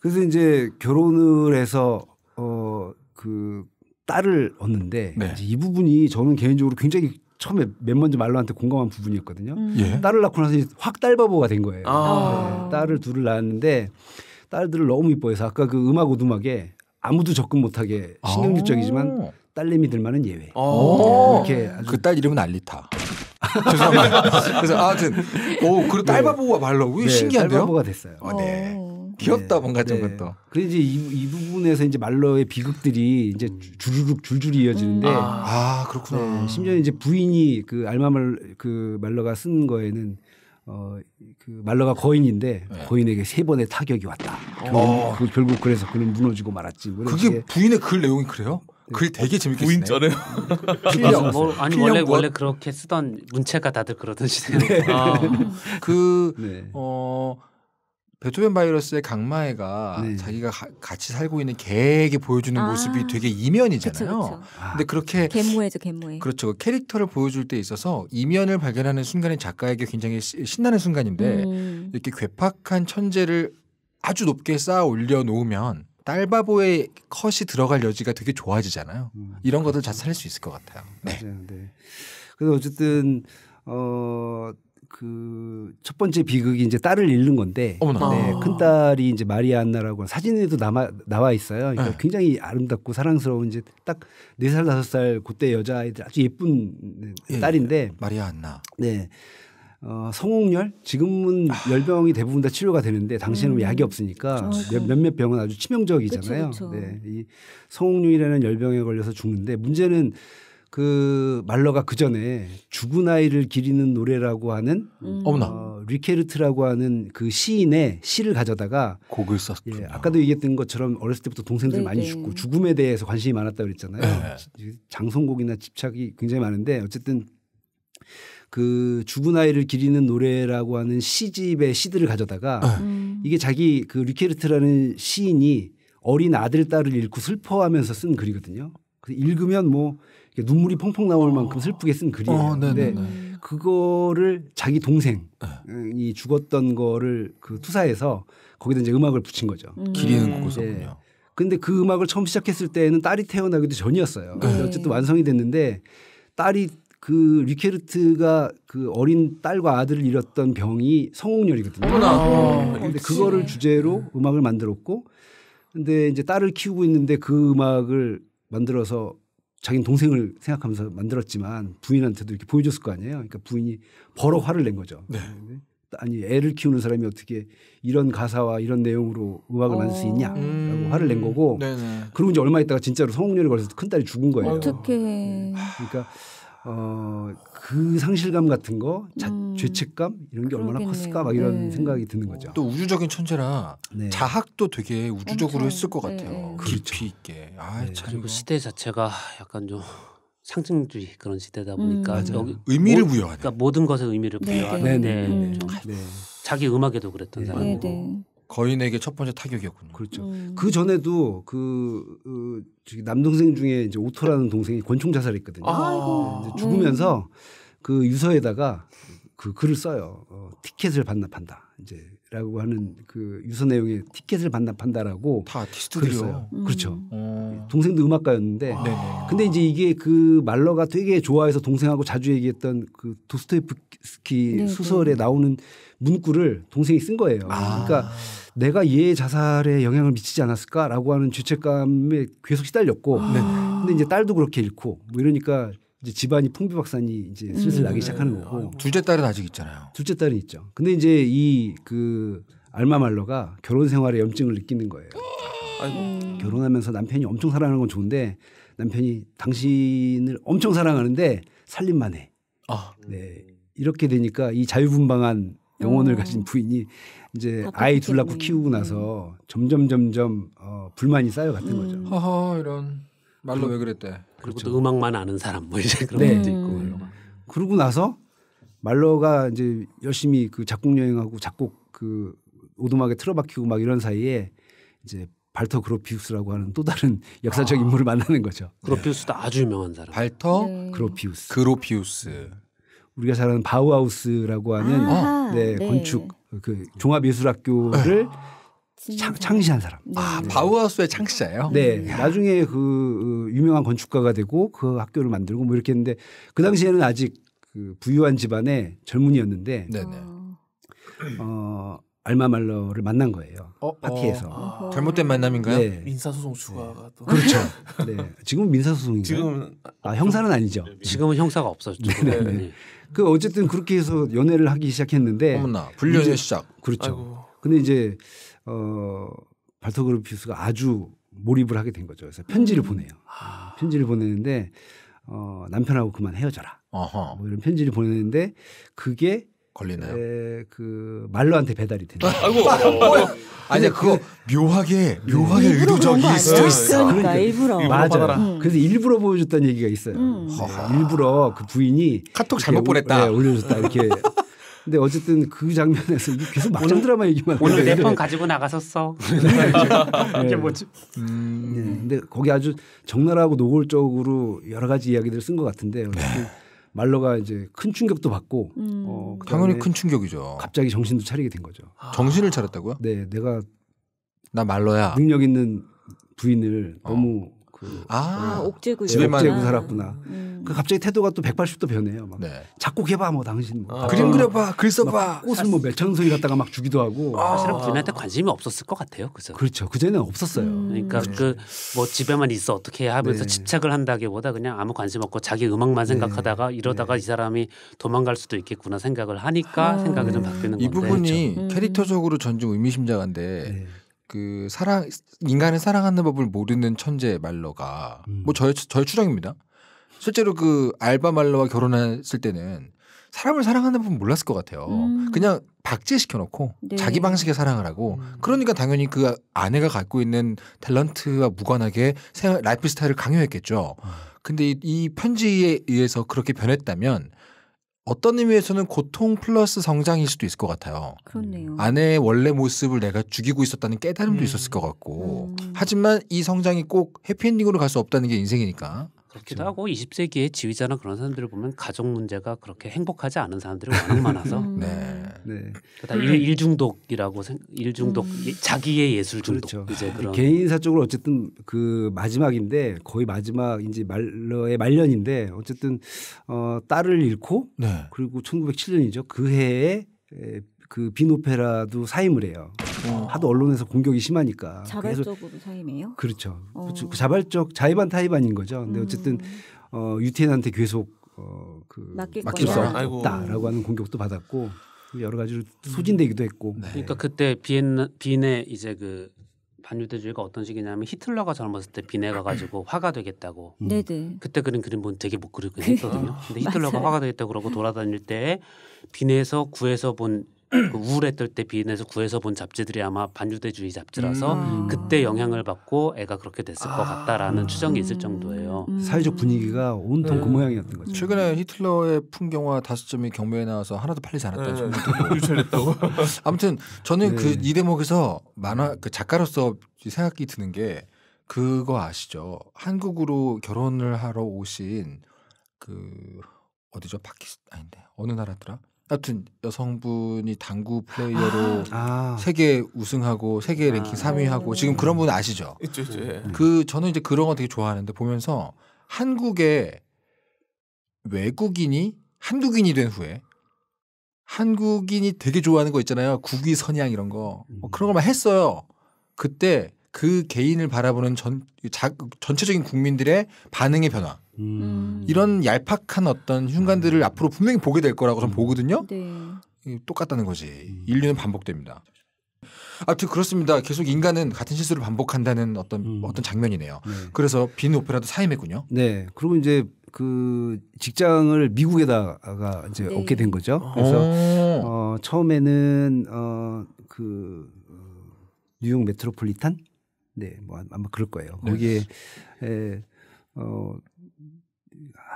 그래서 이제 결혼을 해서 어 그 딸을 얻는데 네. 이 부분이 저는 개인적으로 굉장히 처음에 맨 먼저 말로한테 공감한 부분이었거든요. 음. 예? 딸을 낳고 나서 확 딸바보가 된 거예요. 아. 네, 딸을 둘을 낳았는데 딸들을 너무 이뻐해서 아까 그 음악 오두막에 아무도 접근 못하게 아. 신경질적이지만 딸내미들만은 예외. 어. 이렇게 그딸 이름은 알리타. 죄송합니다. 그래서 아무튼 오 그리고 딸바보가 네. 발로 네. 신기한데요. 딸바보가 됐어요. 어, 네. 어. 귀엽다 네. 뭔가 좀 네. 또. 그래 이제 이, 이, 부분에서 이제 말러의 비극들이 이제 주르 줄줄 이어지는데. 이 음. 아, 아, 그렇구나. 네, 심지어 이제 부인이 그 알마말 그 말러가 쓴 거에는 어, 그 말러가 거인인데 네. 거인에게 세 번의 타격이 왔다. 어. 결국, 그, 결국, 그래서 그는 무너지고 말았지. 그게 부인의 글 그 내용이 그래요? 글 네. 되게 재밌게 부인 쓰네요. 필령 아, 뭐, 아니 필령 원래 뭐? 원래 그렇게 쓰던 문체가 다들 그러던 시대예 네. 아, 그어 네. 베토벤 바이러스의 강마애가 네. 자기가 가, 같이 살고 있는 개에게 보여주는 아~ 모습이 되게 이면이잖아요. 그쵸, 근데 그렇게 개모애죠, 아, 개모애. 그렇죠. 그 캐릭터를 보여줄 때 있어서 이면을 발견하는 순간이 작가에게 굉장히 시, 신나는 순간인데 음. 이렇게 괴팍한 천재를 아주 높게 쌓아 올려 놓으면 딸바보의 컷이 들어갈 여지가 되게 좋아지잖아요. 음. 이런 것들 잘 그렇죠. 살릴 수 있을 것 같아요. 네. 맞아요. 네. 그래서 어쨌든 어 그첫 번째 비극이 이제 딸을 잃는 건데 어머나. 네, 아. 큰 딸이 이제 마리아안나라고 사진에도 남아 나와 있어요. 그러니까 네. 굉장히 아름답고 사랑스러운 이제 딱 네 살 다섯 살 그때 여자아이들 아주 예쁜 예, 예. 딸인데 마리아안나. 네. 어, 성홍열 지금은 아. 열병이 대부분 다 치료가 되는데 당시에는 뭐 음. 약이 없으니까 몇, 몇몇 병은 아주 치명적이잖아요. 그쵸, 그쵸. 네. 이 성홍류이라는 열병에 걸려서 죽는데 문제는 그 말러가 그 전에 죽은 아이를 기리는 노래라고 하는 음. 어, 리케르트라고 하는 그 시인의 시를 가져다가 곡을 썼 예, 아까도 얘기했던 것처럼 어렸을 때부터 동생들 네, 많이 죽고 죽음에 대해서 관심이 많았다 그랬잖아요. 네. 장송곡이나 집착이 굉장히 많은데 어쨌든 그 죽은 아이를 기리는 노래라고 하는 시집의 시들을 가져다가 네. 음. 이게 자기 그 리케르트라는 시인이 어린 아들 딸을 잃고 슬퍼하면서 쓴 글이거든요. 읽으면 뭐 눈물이 펑펑 나올 만큼 슬프게 쓴 글이에요. 어, 네, 근데 네, 네. 그거를 자기 동생이 죽었던 거를 그 투사해서 거기다 이제 음악을 붙인 거죠. 음. 기리는 곡을 근데 그 음악을 처음 시작했을 때는 딸이 태어나기도 전이었어요. 네. 어쨌든 완성이 됐는데 딸이 그 리케르트가 그 어린 딸과 아들을 잃었던 병이 성홍열이거든요. 아, 어, 근데 그거를 주제로 음악을 만들었고 근데 이제 딸을 키우고 있는데 그 음악을 만들어서 자기 동생을 생각하면서 만들었지만 부인한테도 이렇게 보여줬을 거 아니에요. 그러니까 부인이 버럭 화를 낸 거죠. 네. 아니 애를 키우는 사람이 어떻게 이런 가사와 이런 내용으로 음악을 만들 수 있냐라고 어. 음. 화를 낸 거고 음. 네네. 그리고 이제 얼마 있다가 진짜로 성공률에 걸려서 큰 딸이 죽은 거예요. 어떻게? 그러니까 어, 그 상실감 같은 거, 자, 음. 죄책감 이런 게 그러겠네요. 얼마나 컸을까 막 이런 네. 생각이 드는 거죠. 또 우주적인 천재라 네. 자학도 되게 우주적으로 엄청, 했을 것 같아요. 네. 네. 깊이 그렇죠. 있게. 아, 네. 참. 그리고 시대 자체가 약간 좀 상징주의 그런 시대다 음. 보니까 음. 여기 의미를 부여하네. 그러니까 모든 것에 의미를 네, 네. 부여하는. 네. 네. 네. 네. 네. 네. 네. 네. 자기 음악에도 그랬던 사람이고. 거인에게 첫 번째 타격이었군요. 그렇죠. 음. 그 전에도 그 어, 저기 남동생 중에 이제 오토라는 동생이 권총 자살했거든요. 아~ 이제 죽으면서 네. 그 유서에다가 그 글을 써요. 어, 티켓을 반납한다. 이제 라고 하는 그 유서 내용의 티켓을 반납한다라고 다 아티스트들이요. 음. 그렇죠. 음. 동생도 음악가였는데 아. 근데 이제 이게 그 말러가 되게 좋아해서 동생하고 자주 얘기했던 그 도스토옙스키 네, 네. 소설에 네. 나오는 문구를 동생이 쓴 거예요. 아. 그러니까 내가 얘의 자살에 영향을 미치지 않았을까라고 하는 죄책감에 계속 시달렸고 아. 근데 이제 딸도 그렇게 잃고 뭐 이러니까 이제 집안이 풍비박산이 이제 슬슬 나기 음. 시작하는 거고 어, 둘째 딸은 아직 있잖아요. 둘째 딸은 있죠. 근데 이제 이 그알마말로가 결혼 생활에 염증을 느끼는 거예요. 아이고. 음. 결혼하면서 남편이 엄청 사랑하는 건 좋은데 남편이 당신을 엄청 사랑하는데 살림만 해. 아. 네 이렇게 되니까 이 자유분방한 영혼을 음. 가진 부인이 이제 아이 둘 낳고 키우고 나서 점점 점점 어, 불만이 쌓여갔던 거죠. 허허 이런 말로 왜 그랬대? 그리고 그렇죠. 또 음악만 아는 사람 뭐 이제 그런 네. 것도 있고 말로가. 음. 뭐. 그러고 나서 말러가 이제 열심히 그 작곡 여행하고 작곡 그 오두막에 틀어박히고 막 이런 사이에 이제 발터 그로피우스라고 하는 또 다른 역사적 아. 인물을 만나는 거죠. 그로피우스도 아주 유명한 사람. 발터 네. 그로피우스. 그로피우스. 우리가 잘 아는 바우하우스라고 하는 아. 네, 네, 건축 그 종합예술학교를 아. 창, 창시한 사람. 네. 아 바우하우스의 창시자예요. 네. 야. 네. 네. 나중에 그, 그 유명한 건축가가 되고 그 학교를 만들고 뭐 이렇게 했는데 그 당시에는 아직 그 부유한 집안의 젊은이였는데. 네네. 어, 어 알마말러를 만난 거예요. 어, 어, 파티에서. 어, 잘못된 만남인가요? 네. 민사소송 추가가 또. 네. 그렇죠. 네. 지금 은 민사소송인가요? 지금 아, 형사는 아니죠. 지금은 형사가 없어졌죠. 네네네. 그 어쨌든 그렇게 해서 연애를 하기 시작했는데 어머나, 불륜의 시작. 그렇죠. 아이고. 근데 이제 어, 발토그루피스가 아주 몰입을 하게 된 거죠. 그래서 편지를 음. 보내요. 아. 편지를 보내는데 어, 남편하고 그만 헤어져라. 어허. 뭐 이런 편지를 보내는데 그게 걸리나요? 에, 그 말로한테 배달이 된다. 아이고. 아니 그거 묘하게 네. 묘하게 의도적일 수도 있어. 그러니까 일부러 맞아. 네. 음. 그래서 일부러 보여줬다는 얘기가 있어요. 음. 네, 일부러 그 부인이 카톡 잘못 보냈다. 네, 올려줬다 이렇게 근데 어쨌든 그 장면에서 계속 막장 드라마 얘기만 오늘 네번 가지고 나갔었어. 이게 네. 뭐지? 음. 음. 네. 근데 거기 아주 적나라하고 노골적으로 여러 가지 이야기들을 쓴 것 같은데 네. 말러가 이제 큰 충격도 받고 음. 어, 당연히 큰 충격이죠. 갑자기 정신도 차리게 된 거죠. 아. 정신을 차렸다고요? 네, 내가 나 말러야. 능력 있는 부인을 어. 너무 그 아, 어, 옥제구 집에만 옥제구 살았구나. 음. 그 갑자기 태도가 또 180도 변해요. 막 네. 작곡해봐 뭐 당신 뭐. 아. 그림 그려봐 글 써봐 꽃을 뭐 매천송이 갖다가 막 주기도 하고 아. 사실은 그분한테 관심이 없었을 것 같아요. 그래서 그렇죠. 그전에는 없었어요. 음. 그러니까 네. 그뭐 집에만 있어 어떻게 해 하면서 네. 집착을 한다기보다 그냥 아무 관심 없고 자기 음악만 네. 생각하다가 이러다가 네. 이 사람이 도망갈 수도 있겠구나 생각을 하니까 아. 생각이 좀 네. 바뀌는 건데 이 부분이 그렇죠. 캐릭터적으로 음. 전좀 의미심장한데. 그 사랑 인간을 사랑하는 법을 모르는 천재 말러가 음. 뭐 저의 저의 추정입니다. 실제로 그 알바 말러와 결혼했을 때는 사람을 사랑하는 법은 몰랐을 것 같아요. 음. 그냥 박제시켜놓고 네. 자기 방식의 사랑을 하고 음. 그러니까 당연히 그 아내가 갖고 있는 탤런트와 무관하게 생활, 라이프 스타일을 강요했겠죠. 어. 근데 이, 이 편지에 의해서 그렇게 변했다면 어떤 의미에서는 고통 플러스 성장일 수도 있을 것 같아요. 그렇네요. 음. 아내의 원래 모습을 내가 죽이고 있었다는 깨달음도 음. 있었을 것 같고, 음. 하지만 이 성장이 꼭 해피엔딩으로 갈 수 없다는 게 인생이니까. 그렇기도 그렇죠. 하고 20세기의 지휘자나 그런 사람들을 보면 가족 문제가 그렇게 행복하지 않은 사람들이 워낙 많아서 음. 네. 네. 그다 음. 일, 중독이라고 생, 일 중독 음. 자기의 예술 중독 그렇죠. 이제 아, 그런 개인사 쪽으로 어쨌든 그 마지막인데 거의 마지막 이제 말러의 말년인데 어쨌든 어 딸을 잃고 네. 그리고 1907년이죠 그 해에 그 비노페라도 사임을 해요. 어. 하도 언론에서 공격이 심하니까. 자발적으로 사임해요? 그렇죠. 어. 그렇죠. 그 자발적 자의반 타의반인 거죠. 근데 음. 어쨌든 어, 유태인한테 계속 어, 그 맡길, 맡길 수 없다라고 하는 공격도 받았고 여러 가지로 소진되기도 했고. 네. 그러니까 그때 비엔 비네 이제 그 반유대주의가 어떤 식이냐면 히틀러가 젊었을 때 비네가 가지고 화가 되겠다고. 음. 네네. 그때 그린 그림 본 되게 못 그리고 했거든요. 그 근데 히틀러가 화가 되겠다고 그러고 돌아다닐 때 비네에서 구에서 본그 우울했을 때 비인에서 구해서 본 잡지들이 아마 반유대주의 잡지라서 음. 그때 영향을 받고 애가 그렇게 됐을 아. 것 같다라는 음. 추정이 있을 정도예요. 음. 사회적 분위기가 온통 네. 그 모양이었던 거죠. 최근에 히틀러의 풍경화 다섯 점이 경매에 나와서 하나도 팔리지 않았다는 네. 소도 유출됐다고. 아무튼 저는 그 네. 그이 대목에서 만화 그 작가로서 생각이 드는 게 그거 아시죠? 한국으로 결혼을 하러 오신 그 어디죠? 파키스 아닌데 어느 나라더라? 하여튼 여성분이 당구 플레이어로 아. 아. 세계 우승하고 세계 아. 랭킹 아. 3위하고 지금 그런 음. 분 아시죠? 있죠, 있죠. 예. 그 저는 이제 그런 거 되게 좋아하는데 보면서 한국의 외국인이 한국인이 된 후에 한국인이 되게 좋아하는 거 있잖아요. 국위 선양 이런 거. 뭐 음. 그런 걸만 했어요. 그때 그 개인을 바라보는 전, 자, 전체적인 국민들의 반응의 변화. 음. 이런 얄팍한 어떤 흉관들을 음. 앞으로 분명히 보게 될 거라고 저는 음. 보거든요. 네. 똑같다는 거지. 음. 인류는 반복됩니다. 아무튼 그렇습니다. 계속 인간은 같은 실수를 반복한다는 어떤 음. 어떤 장면이네요. 네. 그래서 빈 오페라도 사임했군요. 네. 그리고 이제 그 직장을 미국에다가 이제 네. 얻게 된 거죠. 어. 그래서 어, 처음에는 어그 어, 뉴욕 메트로폴리탄 네, 뭐 아마 그럴 거예요. 네. 거기에 네. 에, 어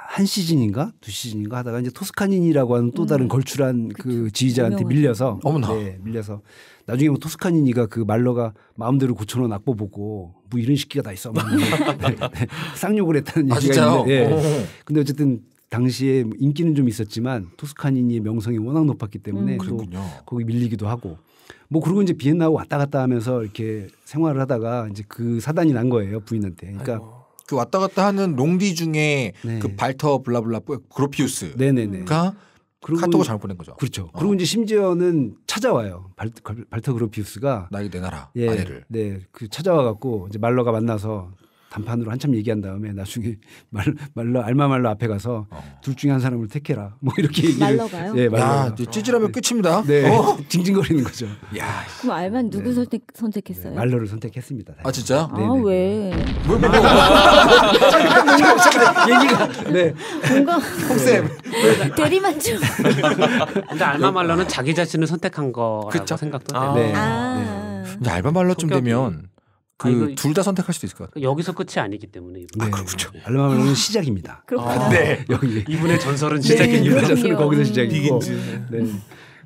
한 시즌인가 두 시즌인가 하다가 이제 토스카니니라고 하는 또 다른 음. 걸출한 그쵸. 그 지휘자한테 밀려서 어머나. 네, 밀려서 나중에 뭐 토스카니니가 그 말러가 마음대로 고쳐놓은 악보 보고 뭐 이런 식기가 다 있어 막 네, 쌍욕을 했다는 아, 얘기가 있는데 예. 네. 근데 어쨌든 당시에 뭐 인기는 좀 있었지만 토스카니니의 명성이 워낙 높았기 때문에 음. 또 거기 밀리기도 하고 뭐 그리고 이제 비엔나 하고 왔다 갔다 하면서 이렇게 생활을 하다가 이제 그 사단이 난 거예요 부인한테 그러니까 아이고. 그 왔다 갔다 하는 롱디 중에 네. 그 발터 블라블라 그로피우스가 네네네. 카톡을 잘못 보낸 거죠. 그렇죠. 어. 그리고 이제 심지어는 찾아와요. 발, 발터 그로피우스가 나에게 내놔라 예, 아내를. 네, 그 찾아와 갖고 이제 말러가 만나서 단판으로 한참 얘기한 다음에 나중에 말, 말로 알마말로 앞에 가서 어. 둘 중에 한 사람을 택해라. 뭐 이렇게 얘기를 말러가요. 예, 말러. 찌질하면 어. 끝입니다. 네, 어. 징징거리는 거죠. 야. 그럼 알만 누구 네. 선택 선택했어요? 네, 말로를 선택했습니다. 다시. 아 진짜? 아, 네, 네, 네. 아 왜? 뭘 뭐? 얘기가 네. 뭔가 홍쌤 대리만 좀. 근데 알마말로는 자기 자신을 선택한 거라고 그쵸? 생각도 아. 네. 아. 네. 근데 알바말로좀 되면 그둘다 아, 선택할 수도 있을 것 같아요. 여기서 끝이 아니기 때문에 이분. 아, 그렇죠. 알마마는 시작입니다. 아, 그렇구나. 아, 네. 여기 이분의 전설은 네. 시작인 이분의 전설은 거기서 시작이고. 네.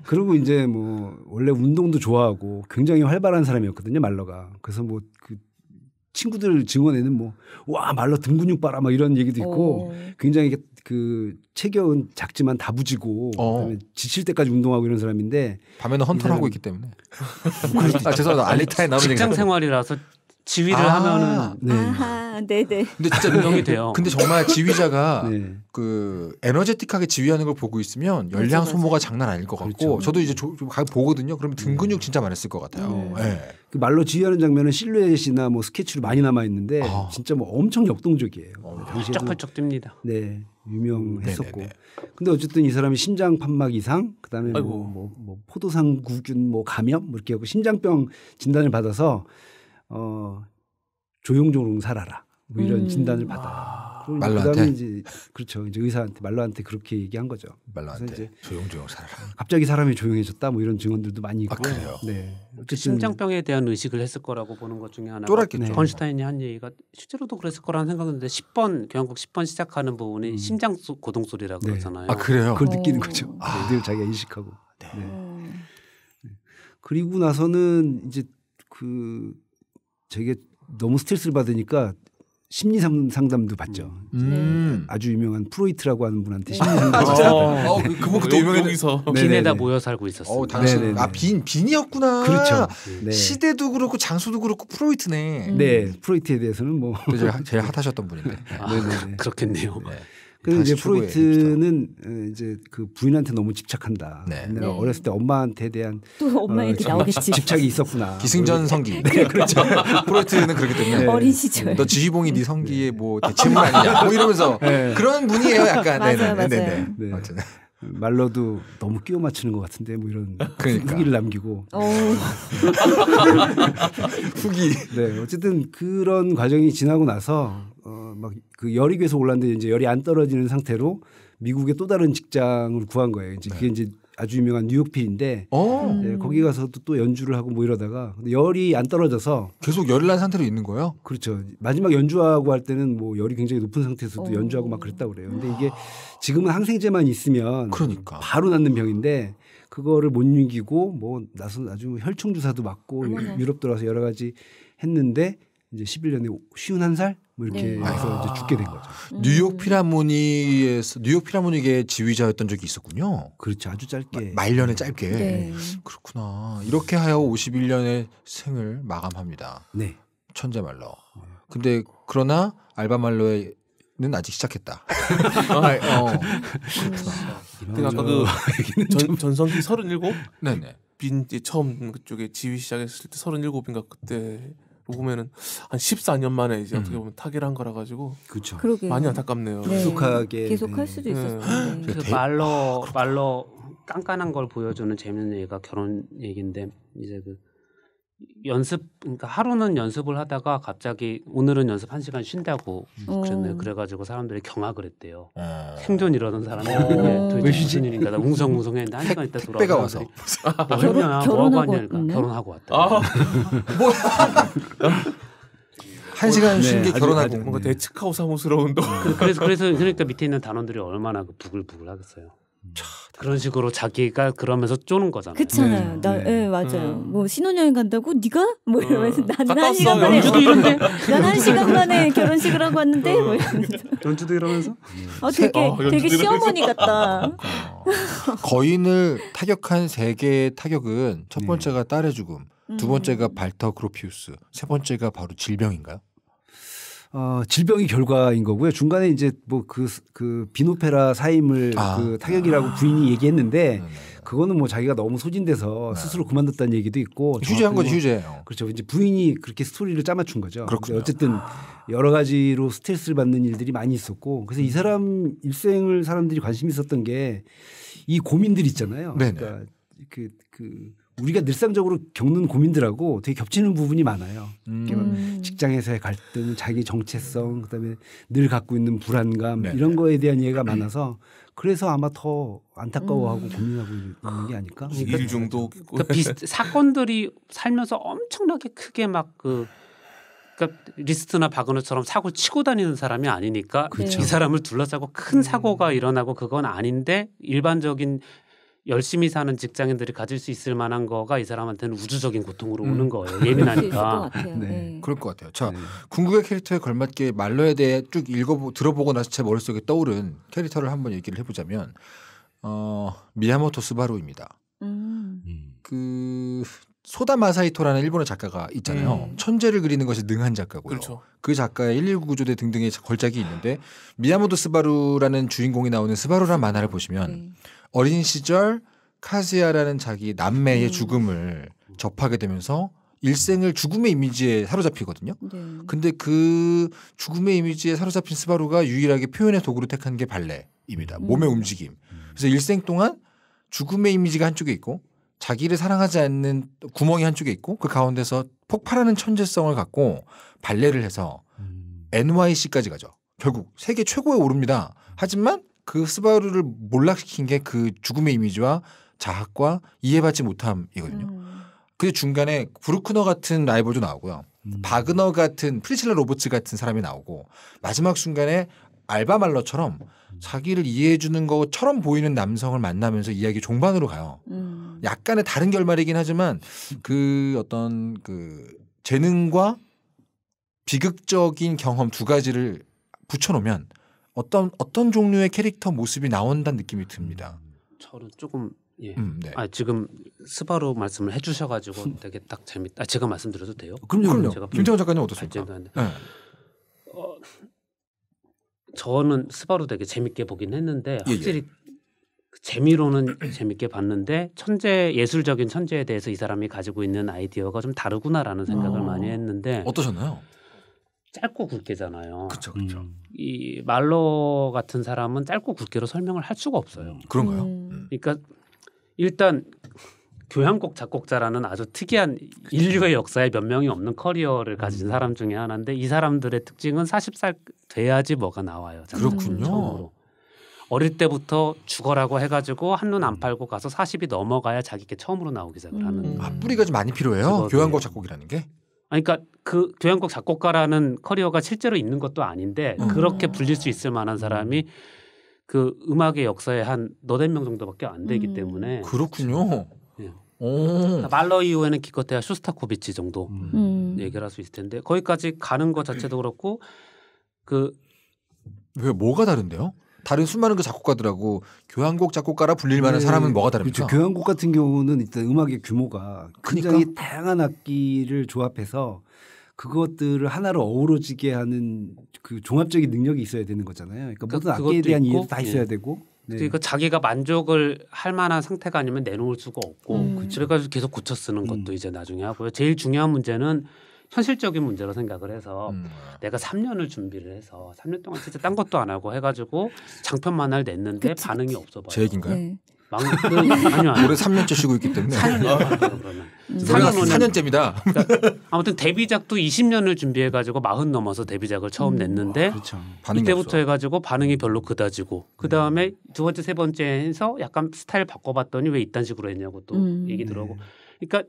그리고 이제 뭐 원래 운동도 좋아하고 굉장히 활발한 사람이었거든요 말러가. 그래서 뭐 그 친구들 증언에는 뭐 와 말러 등 근육 봐라 막 이런 얘기도 있고 오. 어. 굉장히 그 체격은 작지만 다부지고 어. 지칠 때까지 운동하고 이런 사람인데 밤에는 헌터를 하고 있기 때문에 아 죄송합니다 아, 알리타에 나오는 직장 생활이라서 지휘를 아, 하면은 네. 아하, 네네. 근데 진짜 능력이 돼요. 근데 정말 지휘자가 네. 그 에너제틱하게 지휘하는 걸 보고 있으면 열량 맞아, 소모가 장난 아닐 것 같고 그렇죠. 저도 이제 좀 보거든요. 그러면 등 근육 네. 진짜 많았을 것 같아요. 네. 네. 그 말로 지휘하는 장면은 실루엣이나 뭐 스케치로 많이 남아 있는데 아. 진짜 뭐 엄청 역동적이에요. 펄쩍펄쩍 아. 뜁니다. 네. 유명했었고. 음, 네네네. 근데 어쨌든 이 사람이 심장 판막 이상, 그다음에 뭐, 뭐, 뭐 포도상구균 뭐 감염 뭐 이렇게 하고 심장병 진단을 받아서 어, 조용조용 살아라. 뭐 이런 음. 진단을 받아요. 아. 말로한테 그 이제 그렇죠. 이제 의사한테 말로한테 그렇게 얘기한 거죠. 말로한테 조용조용 살아라. 갑자기 사람이 조용해졌다 뭐 이런 증언들도 많이 있고. 아, 그래요. 네. 심장병에 대한 의식을 했을 거라고 보는 것 중에 하나가 쫄았겠죠. 네. 번슈타인이 한 얘기가 실제로도 그랬을 거라는 생각인데 10번 경국 10번 시작하는 부분이 음. 심장 고동 소리라고 네. 그러잖아요. 아 그래요. 그걸 느끼는 거죠. 아. 늘 자기가 인식하고. 네. 네. 어. 네. 그리고 나서는 이제 그 저게 너무 스트레스를 받으니까 심리 상담도 받죠. 음. 네. 아주 유명한 프로이트라고 하는 분한테 아, 심리 상담. 어, 어, 그, 그분 그때 유명한 여서 네, 네, 빈에다 모여 살고 있었어요. 어, 당신 아빈 빈이었구나. 그렇죠. 네. 시대도 그렇고 장소도 그렇고 프로이트네. 음. 네, 프로이트에 대해서는 뭐 제일, 핫하셨던 분인데. 아, 그렇겠네요. 근데 그 이제 프로이트는 이제 그 부인한테 너무 집착한다. 네. 네. 어렸을 때 엄마한테 대한 또 엄마 얘기 어, 나오겠지. 집착이 있었구나. 기승전 뭐 성기. 네, 그렇죠. 프로이트는 그렇기 때문에 네. 어린 시절. 너 지휘봉이 네 성기에 네. 뭐 대체물 아니냐. 뭐 이러면서 네. 그런 분이에요, 약간. 맞아요, 맞아요. 네, 네, 맞아요. 말로도 너무 끼워 맞추는 것 같은데 뭐 이런 그러니까. 후기를 남기고 어. 후기 네 어쨌든 그런 과정이 지나고 나서 어막 그 열이 계속 올랐는데 이제 열이 안 떨어지는 상태로 미국의 또 다른 직장을 구한 거예요. 이제 그게 네. 이제 아주 유명한 뉴욕필인데 어. 네, 거기 가서 또 연주를 하고 뭐 이러다가 근데 열이 안 떨어져서 계속 열이 난 상태로 있는 거예요? 그렇죠. 마지막 연주하고 할 때는 뭐 열이 굉장히 높은 상태에서도 어. 연주하고 막 그랬다고 그래요. 근데 이게 지금은 항생제만 있으면 그러니까. 바로 낫는 병인데 그거를 못 이기고 뭐 나서 아주 혈청 주사도 맞고 유럽 돌아서 여러 가지 했는데 이제 11년에 51살 뭐 이렇게 네. 해서 아. 이제 죽게 된 거죠. 아. 뉴욕 피라모니에서 음. 뉴욕 피라모니계 지휘자였던 적이 있었군요. 그렇죠. 아주 짧게. 마, 말년에 짧게. 네. 그렇구나. 이렇게 하여 51년의 생을 마감합니다. 네. 천재말로. 근데 그러나 알바말로의 는 아직 시작했다. 아, 어. 음. 근데 아까 그 전, 전성기 37? 네네. 빈 처음 그쪽에 지휘 시작했을 때 37인가 그때 녹음에는 한 14년 만에 이제 음. 어떻게 보면 타결한 거라 가지고 그렇죠. 많이 안타깝네요. 네. 계속하게 계속할 수도 네. 있었을 데그 말로 말로 깐깐한 걸 보여주는 재밌는 얘기가 결혼 얘기인데 이제 그 연습 그러니까 하루는 연습을 하다가 갑자기 오늘은 연습 한 시간 쉰다고 음. 그랬네요. 그래가지고 사람들이 경악을 했대요. 아. 생존 이러는 사람이한테 도대체 무슨 일인가 나 웅성웅성했는데 뭐 그러니까. 아. 한 시간 있다 돌아 택배가 와서 뭐 했냐 뭐하고 왔냐 결혼하고 왔다. 아. 한 시간 쉰게 결혼하고 뭔가 네. 츠카우 사무스러운 동. 그, 그래서 그래서 그러니까 밑에 있는 단원들이 얼마나 그 부글부글 하겠어요. 음. 그런 식으로 자기가 그러면서 쪼는 거잖아요. 그렇잖아요. 네. 나, 네. 네, 맞아요. 음. 뭐 신혼여행 간다고 네가 뭐 어. 이러면서 어. 난한 시간 만에 연주도 뭐 이런데 난한 시간 만에 결혼식을 하고 왔는데 어. 뭐 이러면서 연주도 이러면서 아 되게 어, 되게 시어머니 같다. 거인을 타격한 세 개의 타격은 첫 네. 번째가 딸의 죽음, 두 음. 번째가 발터 크로피우스세 번째가 바로 질병인가요? 어, 질병이 결과인 거고요. 중간에 이제 뭐 그그 그, 그 비노페라 사임을 아. 그 타격이라고 부인이 아. 얘기했는데 네, 네, 네. 그거는 뭐 자기가 너무 소진돼서 네. 스스로 그만뒀다는 얘기도 있고 휴재한 거죠 휴재. 그렇죠. 이제 부인이 그렇게 스토리를 짜맞춘 거죠. 그렇군요. 어쨌든 여러 가지로 스트레스를 받는 일들이 많이 있었고 그래서 이 사람 일생을 사람들이 관심 있었던 게 이 고민들 있잖아요. 네네. 그러니까 그 그. 우리가 늘상적으로 겪는 고민들하고 되게 겹치는 부분이 많아요. 음. 음. 직장에서의 갈등, 자기 정체성, 그다음에 늘 갖고 있는 불안감 네 이런 거에 대한 이해가 많아서 그래서 아마 더 안타까워하고 음. 고민하고 있는 게 아닐까? 그러니까 일 중독 그 비슷, 사건들이 살면서 엄청나게 크게 막그 그러니까 리스트나 바그너처럼 사고 치고 다니는 사람이 아니니까 그렇죠. 이 사람을 둘러싸고 큰 사고가 음. 일어나고 그건 아닌데 일반적인 열심히 사는 직장인들이 가질 수 있을 만한 거가 이 사람한테는 우주적인 고통으로 음. 오는 거예요. 예민하니까. 네. 네. 그럴 것 같아요. 자, 네. 궁극의 캐릭터에 걸맞게 말로에 대해 쭉 읽어 보 들어보고 나서 제 머릿속에 떠오른 캐릭터를 한번 얘기를 해보자면 어, 미야모토 스바루입니다. 음. 음. 그 소다 마사이토라는 일본의 작가가 있잖아요. 음. 천재를 그리는 것이 능한 작가고요. 그렇죠. 그 작가의 119 구조대 등등의 걸작이 있는데 미야모토 스바루라는 주인공이 나오는 스바루란 만화를 보시면 음. 어린 시절 카즈야라는 자기 남매의 음. 죽음을 접하게 되면서 일생을 죽음의 이미지에 사로잡히거든요. 네. 근데 그 죽음의 이미지에 사로잡힌 스바루가 유일하게 표현의 도구로 택한 게 발레입니다. 음. 몸의 움직임. 그래서 일생 동안 죽음의 이미지가 한쪽에 있고 자기를 사랑하지 않는 구멍이 한쪽에 있고 그 가운데서 폭발하는 천재성을 갖고 발레를 해서 음. NYC까지 가죠. 결국 세계 최고에 오릅니다. 하지만 그 스바루를 몰락시킨 게 그 죽음의 이미지와 자학과 이해받지 못함이거든요. 음. 그 중간에 브루크너 같은 라이벌도 나오고요. 음. 바그너 같은 프리실러 로버츠 같은 사람이 나오고 마지막 순간에 알바말러처럼 음. 자기를 이해해주는 것처럼 보이는 남성을 만나면서 이야기 종반으로 가요. 음. 약간의 다른 결말이긴 하지만 그 어떤 그 재능과 비극적인 경험 두 가지를 붙여놓으면 어떤 어떤 종류의 캐릭터 모습이 나온다는 느낌이 듭니다. 저는 음, 조금 예. 음, 네. 아 지금 스바루 말씀을 해주셔가지고 음. 되게 딱 재밌다. 아, 제가 말씀드려도 돼요? 어, 그럼요. 그럼요. 제가 김태훈 음, 작가님 어떻습니까? 네. 어, 저는 스바루 되게 재밌게 보긴 했는데 확실히 예, 예. 재미로는 재밌게 봤는데 천재 예술적인 천재에 대해서 이 사람이 가지고 있는 아이디어가 좀 다르구나라는 생각을 어... 많이 했는데 어떠셨나요? 짧고 굵게잖아요. 그렇죠, 그렇죠. 음. 이말로 같은 사람은 짧고 굵게로 설명을 할 수가 없어요. 음, 그런가요? 음. 음. 그러니까 일단 교향곡 작곡자라는 아주 특이한 인류의 역사에 몇 명이 없는 커리어를 가진 음. 사람 중에 하나인데 이 사람들의 특징은 40살 돼야지 뭐가 나와요. 그렇군요. 어릴 때부터 죽어라고 해가지고 한눈 안 음. 팔고 가서 40이 넘어가야 자기께 처음으로 나오기 시작을 하는. 아 뿌리가 좀 많이 필요해요. 교향곡 작곡이라는 게. 아니, 그러니까 그 교향곡 작곡가라는 커리어가 실제로 있는 것도 아닌데 음. 그렇게 불릴 수 음. 있을 만한 음. 사람이 그 음악의 역사에 한 너댓 명 정도밖에 안 되기 음. 때문에 그렇군요. 예. 그러니까 말러 이후에는 기껏해야 슈스타코비치 정도 음. 음. 얘기를 할수 있을 텐데 거기까지 가는 것 자체도 그렇고 그 왜 뭐가 다른데요? 다른 수많은 그 작곡가들하고 교향곡 작곡가라 불릴 만한 네. 사람은 뭐가 다릅니까? 그렇죠. 교향곡 같은 경우는 일단 음악의 규모가 그러니까? 다양한 악기를 조합해서 그것들을 하나로 어우러지게 하는 그 종합적인 능력이 있어야 되는 거잖아요. 그러니까, 그러니까 모든 악기에 대한 이해도 다 있어야 예. 되고. 네. 그러니까 자기가 만족을 할 만한 상태가 아니면 내놓을 수가 없고 음. 그렇죠. 그래서 계속 고쳐 쓰는 음. 것도 음. 이제 나중에 하고요. 제일 중요한 문제는 현실적인 문제로 생각을 해서 음. 내가 3년을 준비를 해서 3년 동안 진짜 딴 것도 안 하고 해가지고 장편만화를 냈는데 그치, 반응이 없어 봐요. 제 얘기인가요? 네. 그, 아니요, 아니요. 올해 3년째 쉬고 있기 때문에. 4년 그러 4년, 째입니다 그러니까 아무튼 데뷔작도 20년을 준비해가지고 40 넘어서 데뷔작을 처음 음, 냈는데 와, 아, 그렇죠. 이때부터 없어. 해가지고 반응이 별로 그다지고 그 다음에 음. 두 번째 세 번째 해서 약간 스타일 바꿔봤더니 왜 이딴 식으로 했냐고 또 음. 얘기 들어오고 네. 그러니까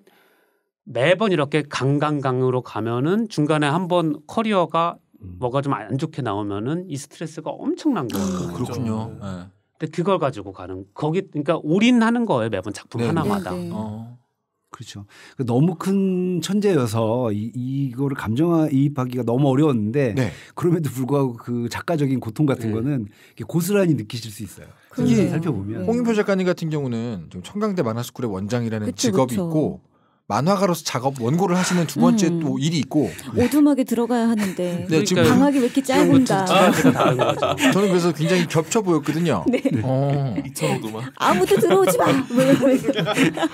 매번 이렇게 강강강으로 가면은 중간에 한 번 커리어가 음. 뭐가 좀 안 좋게 나오면은 이 스트레스가 엄청난 거예요. 아, 그렇군요. 네. 근데 그걸 가지고 가는 거기 그러니까 올인하는 거예요 매번 작품 네. 하나마다. 네, 어. 그렇죠. 그 너무 큰 천재여서 이, 이거를 감정이입하기가 너무 어려웠는데 네. 그럼에도 불구하고 그 작가적인 고통 같은 네. 거는 고스란히 느끼실 수 있어요. 그게 그렇죠. 살펴보면 네. 홍인표 작가님 같은 경우는 지금 청강대 만화스쿨의 원장이라는 그쵸, 직업이 그쵸. 있고 만화가로서 작업 원고를 하시는 두 번째 음. 또 일이 있고 네. 오두막에 들어가야 하는데 네, 지금 방학이 왜 이렇게 짧은가? 저는 그래서 굉장히 겹쳐 보였거든요. 네. 어. 2천 오두막 아무도 들어오지 마. 왜, 뭐 왜.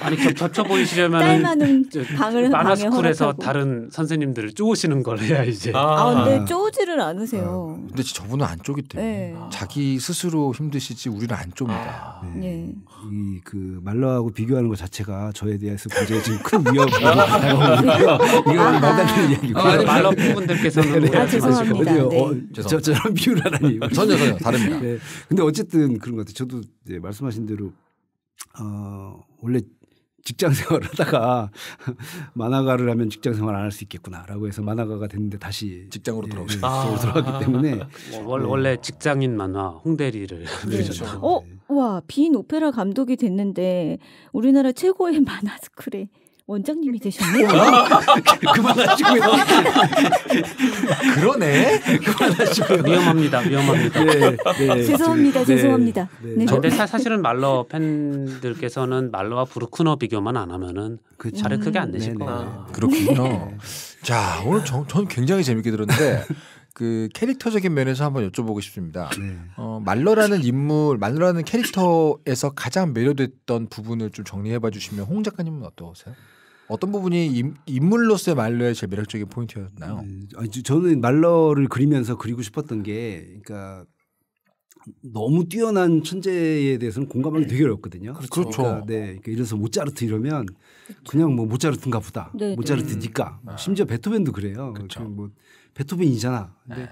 아니 겹쳐 보이시려면 딸만은 방을 만화스쿨에서 다른 선생님들을 쪼으시는 걸 해야 이제. 아, 아 근데 쪼지를 않으세요. 아. 근데 저분은 안 쪼기 때문에 네. 아. 자기 스스로 힘드시지 우리는 안쪼입니다 아. 네. 네. 예. 이그 말라하고 비교하는 것 자체가 저에 대해서 굉장히 지금 큰 위협이고 이건 너다는 이야기고 말러 분들께서는 네, 아, 죄송합니다. 네. 어, 저, 저처럼 비유를 하다니 전혀 전혀 다릅니다. 네. 근데 어쨌든 그런 것 같아요. 저도 네, 말씀하신 대로 어, 원래 직장 생활을 하다가 만화가를 하면 직장 생활 안 할 수 있겠구나라고 해서 만화가가 됐는데 다시 직장으로 돌아오 예, 예 아. 돌아왔기 때문에 뭐, 네. 원래 직장인 만화 홍대리를 네. 그렇죠. 네. 어, 와, 빈 오페라 감독이 됐는데 우리나라 최고의 만화 스쿨에 원장님이 되셨네요. 어? 그만하시고요. 그러네. 그만하시고요. 위험합니다. 위험합니다. 네, 네, 아, 죄송합니다. 네, 죄송합니다. 네. 네. 네 근데 사, 실은 말러 팬들께서는 말러와 브루크너 비교만 안 하면은 그 차를 크게 안 내실 음. 거예요. 아. 그렇군요. 네. 자 오늘 저, 는 굉장히 재밌게 들었는데. 그 캐릭터적인 면에서 한번 여쭤보고 싶습니다. 어, 말러라는 인물, 말러라는 캐릭터에서 가장 매료됐던 부분을 좀 정리해봐 주시면 홍 작가님은 어떠세요? 어떤 부분이 인, 인물로서의 말러의 제일 매력적인 포인트였나요? 음, 저는 말러를 그리면서 그리고 싶었던 게 그러니까 너무 뛰어난 천재에 대해서는 공감하기 되게 어렵거든요. 그렇죠. 그러니까, 그렇죠. 네. 그러니까 이래서 모차르트 이러면 그렇죠. 그냥 뭐 모차르트인가 보다. 네, 네. 모차르트니까. 음. 심지어 베토벤도 그래요. 그렇죠. 뭐 베토벤이잖아. 근데 네.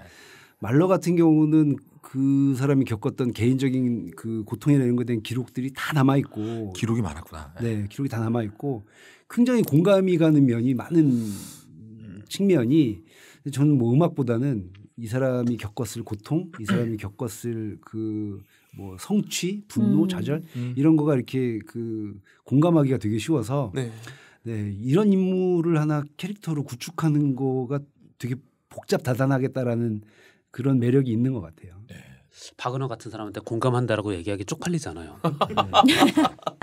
말러 같은 경우는 그 사람이 겪었던 개인적인 그 고통이나 이런 거에 대한 기록들이 다 남아 있고 기록이 많았구나. 네, 기록이 다 남아 있고 굉장히 공감이 가는 면이 많은 음. 측면이 저는 뭐 음악보다는 이 사람이 겪었을 고통, 이 사람이 음. 겪었을 그 뭐 성취, 분노, 음. 좌절 음. 이런 거가 이렇게 그 공감하기가 되게 쉬워서 네. 네, 이런 인물을 하나 캐릭터로 구축하는 거가 되게 복잡다단하겠다라는 그런 매력이 있는 것 같아요. 네. 박은호 같은 사람한테 공감한다라고 얘기하기 쪽팔리잖아요. 네.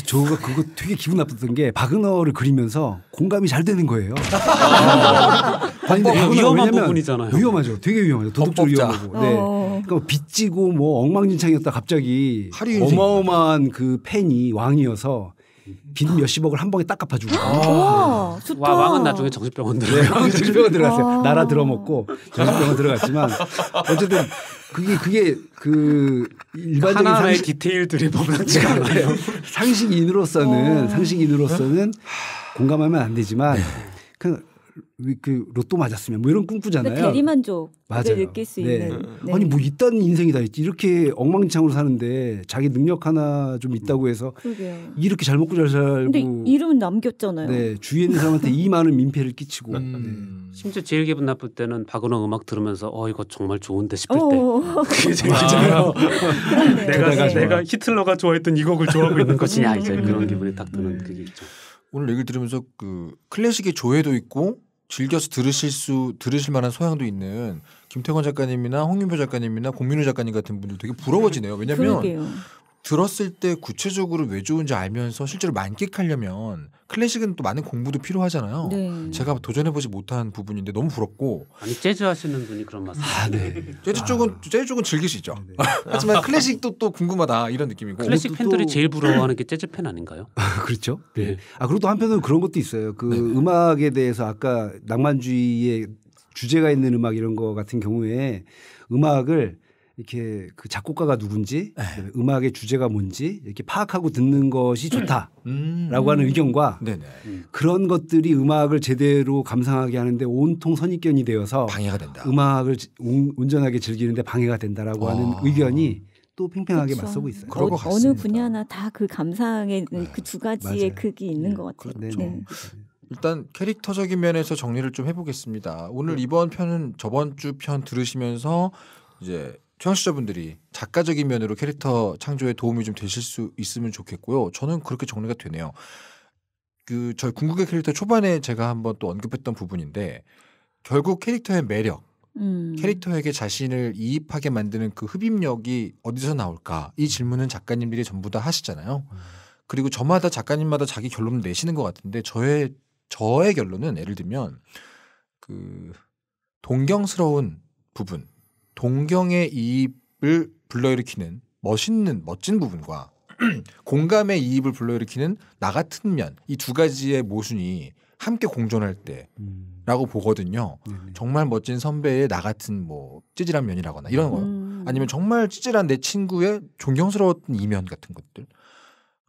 저가 그거 되게 기분 나빴던 게 바그너를 그리면서 공감이 잘 되는 거예요. 아. 아니, 어, 위험한 부분이잖아요. 위험하죠. 되게 위험하죠. 도덕적으로 위험하고. 네. 어. 그러니까 뭐 빚지고 뭐 엉망진창이었다 갑자기 어마어마한 그 팬이 왕이어서 빚 아. 몇십억을 한 번에 딱 갚아주고. 아, 와, 네. 와 왕은 나중에 정신병원 들어요. 네, 정신병원 들어갔어요. 아. 나라 들어먹고 정신병원 들어갔지만 어쨌든 그게 그게 그 일반적인 하나의 상식, 디테일들이 법람치가 네, 않아요. 상식인으로서는 어. 상식인으로서는 공감하면 안 되지만 네. 그그 로또 맞았으면 뭐 이런 꿈꾸잖아요. 대리만족을 아 느낄 수 네. 있는. 네. 아니 뭐있딴 인생이 다 있지 이렇게 엉망진창으로 사는데 자기 능력 하나 좀 있다고 해서 그러게요. 이렇게 잘 먹고 잘 살고. 근데 이름은 남겼잖아요. 네 주위에 있는 사람한테 이 많은 민폐를 끼치고. 음. 네. 심지어 제일 기분 나쁠 때는 박은호 음악 들으면서 어 이거 정말 좋은데 싶을 어. 때. 그게 제일 아 내가 내가 히틀러가 좋아했던 이 곡을 좋아하고 있는 것이냐 이제 그런 음. 기분이 딱 드는 그게 있죠. 오늘 얘기를 들으면서 그 클래식의 조예도 있고 즐겨서 들으실 수 들으실 만한 소양도 있는 김태권 작가님이나 홍윤표 작가님이나 공민우 작가님 같은 분들 되게 부러워지네요. 왜냐하면 들었을 때 구체적으로 왜 좋은지 알면서 실제로 만끽하려면 클래식은 또 많은 공부도 필요하잖아요. 네. 제가 도전해보지 못한 부분인데 너무 부럽고. 아니 재즈 하시는 분이 그런 말씀. 아 네. 재즈 아. 쪽은 재즈 쪽은 즐기시죠. 네. 하지만 클래식도 또 궁금하다 이런 느낌이고. 아, 클래식 팬들이 제일 부러워하는 게 재즈 팬 아닌가요? 아, 그렇죠. 네. 네. 아 그리고 또 한편으로 그런 것도 있어요. 그네 음악에 대해서 아까 낭만주의의 주제가 있는 음악 이런 거 같은 경우에 음악을 이렇게 그 작곡가가 누군지 네. 음악의 주제가 뭔지 이렇게 파악하고 듣는 것이 음. 좋다라고 음. 하는 의견과 음. 그런 것들이 음악을 제대로 감상하게 하는데 온통 선입견이 되어서 방해가 된다. 음악을 온전하게 즐기는데 방해가 된다라고 아. 하는 의견이 또 팽팽하게 그렇 맞서고 있어요. 어, 어느 분야나 다 그 감상의 그 네. 그두 가지의 맞아요. 극이 있는 네. 것 같아요. 그렇죠. 네. 네. 일단 캐릭터적인 면에서 정리를 좀 해보겠습니다. 오늘 네. 이번 편은 저번 주 편 들으시면서 이제 청취자분들이 작가적인 면으로 캐릭터 창조에 도움이 좀 되실 수 있으면 좋겠고요. 저는 그렇게 정리가 되네요. 그 저희 궁극의 캐릭터 초반에 제가 한번 또 언급했던 부분인데 결국 캐릭터의 매력, 음. 캐릭터에게 자신을 이입하게 만드는 그 흡입력이 어디서 나올까? 이 질문은 작가님들이 전부 다 하시잖아요. 음. 그리고 저마다 작가님마다 자기 결론을 내시는 것 같은데 저의 저의 결론은 예를 들면 그 동경스러운 부분 동경의 이입을 불러일으키는 멋있는 멋진 부분과 공감의 이입을 불러일으키는 나 같은 면 이 두 가지의 모순이 함께 공존할 때라고 음. 보거든요. 네네. 정말 멋진 선배의 나 같은 뭐 찌질한 면이라거나 이런 거 음. 아니면 정말 찌질한 내 친구의 존경스러웠던 이면 같은 것들.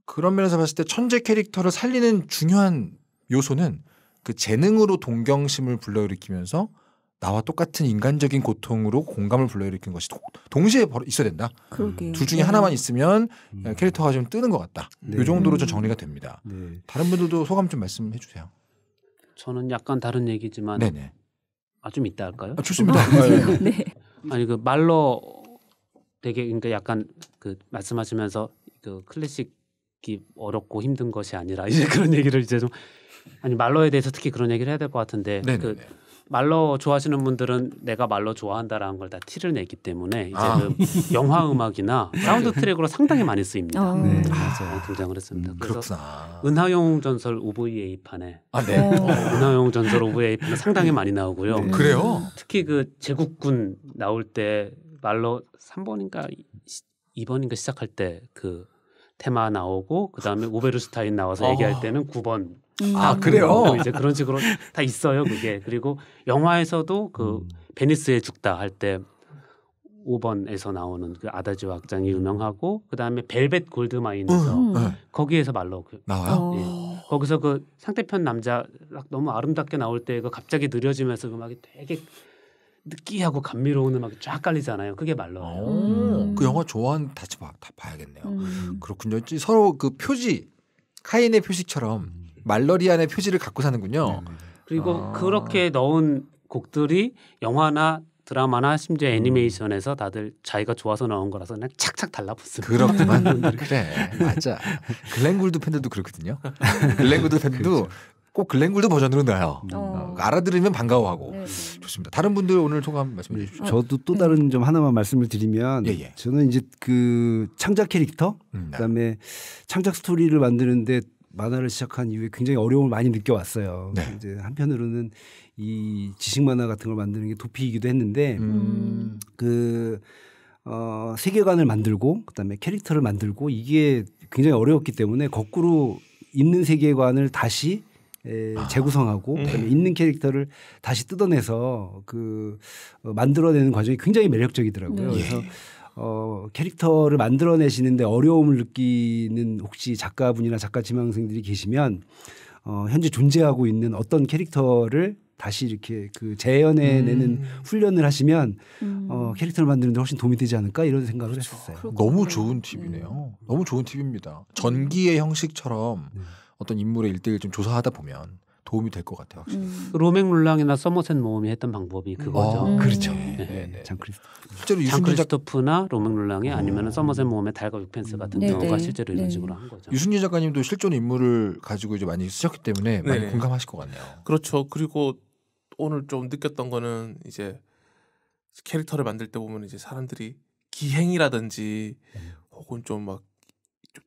그런 면에서 봤을 때 천재 캐릭터를 살리는 중요한 요소는 그 재능으로 동경심을 불러일으키면서 나와 똑같은 인간적인 고통으로 공감을 불러일으킨 것이 동시에 있어야 된다. 그러게요. 둘 중에 하나만 네. 있으면 음. 예, 캐릭터가 좀 뜨는 것 같다. 네. 이 정도로 좀 음. 정리가 됩니다. 네. 다른 분들도 소감 좀 말씀해 주세요. 저는 약간 다른 얘기지만 네네. 아, 좀 있다 할까요? 아, 좋습니다. 어, 네. 네. 네. 아니 그 말로 되게 그러니까 약간 그 말씀하시면서 그 클래식이 어렵고 힘든 것이 아니라 이제 그런 얘기를 이제 좀 아니 말로에 대해서 특히 그런 얘기를 해야 될 것 같은데 네네네. 그 말로 좋아하시는 분들은 내가 말로 좋아한다라는 걸 다 티를 내기 때문에 이제 아. 그 영화 음악이나 네. 사운드 트랙으로 상당히 많이 쓰입니다. 어. 네, 아, 맞아요. 등장을 했습니다. 음, 그래서 은하용 전설 OVA 판에 아, 네. 어. 어 은하용 전설 OVA 판에 상당히 많이 나오고요. 네. 그래요? 특히 그 제국군 나올 때말로 3번인가 2번인가 시작할 때 그 테마 나오고 그다음에 오베르스타인 나와서 얘기할 어. 때는 9번 음. 아, 아 그래요? 뭐 이제 그런 식으로 다 있어요 그게 그리고 영화에서도 그 음. 베니스에 죽다 할 때 5번에서 나오는 그 아다지오 악장이 음. 유명하고 그 다음에 벨벳 골드마인에서 음. 네. 거기에서 말로 그, 나와요. 어. 예. 거기서 그 상대편 남자 너무 아름답게 나올 때 그 갑자기 느려지면서 음악이 그 되게 느끼하고 감미로운 음악이 쫙 깔리잖아요. 그게 말로. 어. 음. 그 영화 좋아하는 다시 봐, 다 봐야겠네요. 음. 그렇군요. 서로 그 표지 카인의 표식처럼 말러리안의 표지를 갖고 사는군요. 네, 네, 네. 그리고 아. 그렇게 넣은 곡들이 영화나 드라마나 심지어 음. 애니메이션에서 다들 자기가 좋아서 나온 거라서 그냥 착착 달라붙습니다. 그렇구만. 그래 맞아. 글랭굴드 팬들도 그렇거든요. 글랭굴드 팬도 그렇죠. 꼭글랭굴드 버전으로 넣어요 음. 어, 어. 알아들으면 반가워하고 네, 네. 좋습니다. 다른 분들 오늘 소감 말씀해 주십시오. 저도 또 다른 좀 음. 하나만 말씀을 드리면 예, 예. 저는 이제 그 창작 캐릭터 음, 그다음에 네. 창작 스토리를 만드는데 만화를 시작한 이후에 굉장히 어려움을 많이 느껴왔어요. 네. 이제 한편으로는 이 지식 만화 같은 걸 만드는 게 도피이기도 했는데 음. 그 어, 세계관을 만들고 그다음에 캐릭터를 만들고 이게 굉장히 어려웠기 때문에 거꾸로 있는 세계관을 다시 에, 아, 재구성하고 네. 그다음에 있는 캐릭터를 다시 뜯어내서 그 어, 만들어내는 과정이 굉장히 매력적이더라고요. 네. 그래서 예. 어, 캐릭터를 만들어내시는데 어려움을 느끼는 혹시 작가분이나 작가 지망생들이 계시면 어, 현재 존재하고 있는 어떤 캐릭터를 다시 이렇게 그 재현해내는 음. 훈련을 하시면 음. 어, 캐릭터를 만드는데 훨씬 도움이 되지 않을까 이런 생각을 그렇죠. 했었어요. 너무 좋은 팁이네요. 음. 너무 좋은 팁입니다. 음. 전기의 형식처럼 네. 어떤 인물의 일대일 좀 조사하다 보면 도움이 될 것 같아요. 확실히. 음. 로맥 룰랑이나 서머셋 모험이 했던 방법이 음. 그거죠. 어, 그렇죠. 네. 장크리스 네, 네, 네. 실제로 장크리스토프나 로맥 룰랑이 어. 음. 아니면 서머셋 모험의 달과 육펜스 같은 네 경우가 실제로 이런 식으로 한 거죠. 유순진 작가님도 실존 인물을 가지고 이제 많이 쓰셨기 때문에 네 많이 공감하실 것 같네요. 그렇죠. 그리고 오늘 좀 느꼈던 거는 이제 캐릭터를 만들 때 보면 이제 사람들이 기행이라든지 음. 혹은 좀막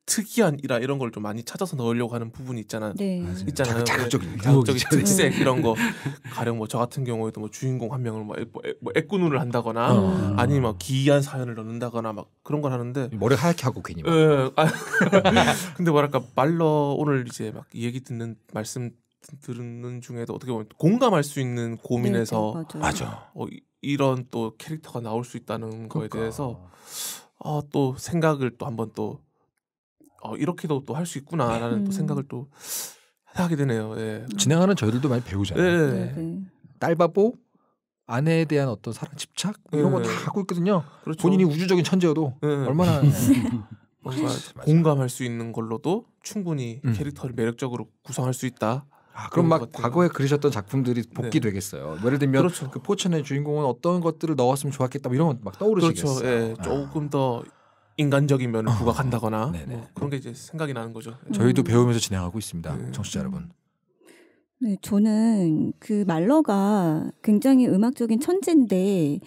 특이한 이라 이런 걸 좀 많이 찾아서 넣으려고 하는 부분이 있잖아. 네. 있잖아요. 그 자극적인 자극적인 특색 네. 이런 거. 가령 뭐 저 같은 경우에도 뭐 주인공 한 명을 뭐, 애, 뭐애꾸눈을 뭐 한다거나 어. 아니면 뭐 기이한 사연을 넣는다거나 막 그런 걸 하는데 머리 하얗게 하고 괜히. 예, 예. 아, 근데 뭐랄까 말러 오늘 이제 막 얘기 듣는 말씀 들은 중에도 어떻게 보면 공감할 수 있는 고민에서 네, 네 맞아. 어, 이런 또 캐릭터가 나올 수 있다는 그러니까. 거에 대해서 어, 또 생각을 또 한번 또 어, 이렇게도 또 할 수 있구나라는 음. 또 생각을 또 하게 되네요. 예. 진행하는 저희들도 많이 배우잖아요. 예. 네. 네, 네. 딸바보 아내에 대한 어떤 사랑 집착 이런 거다 네. 갖고 있거든요. 그렇죠. 본인이 우주적인 천재여도 얼마나 맞아, 공감할 수 있는 걸로도 충분히 음. 캐릭터를 매력적으로 구성할 수 있다. 아, 그럼 막 과거에 그리셨던 작품들이 복귀 되겠어요. 예를 들면 그렇죠. 그 포천의 주인공은 어떤 것들을 넣었으면 좋았겠다 뭐 이런 막 떠오르시겠어요. 그렇죠. 예, 아. 조금 더 인간적인 면을 어. 부각한다거나 뭐 그런 게 이제 생각이 나는 거죠. 저희도 음. 배우면서 진행하고 있습니다, 네. 청취자 여러분. 네, 저는 그 말러가 굉장히 음악적인 천재인데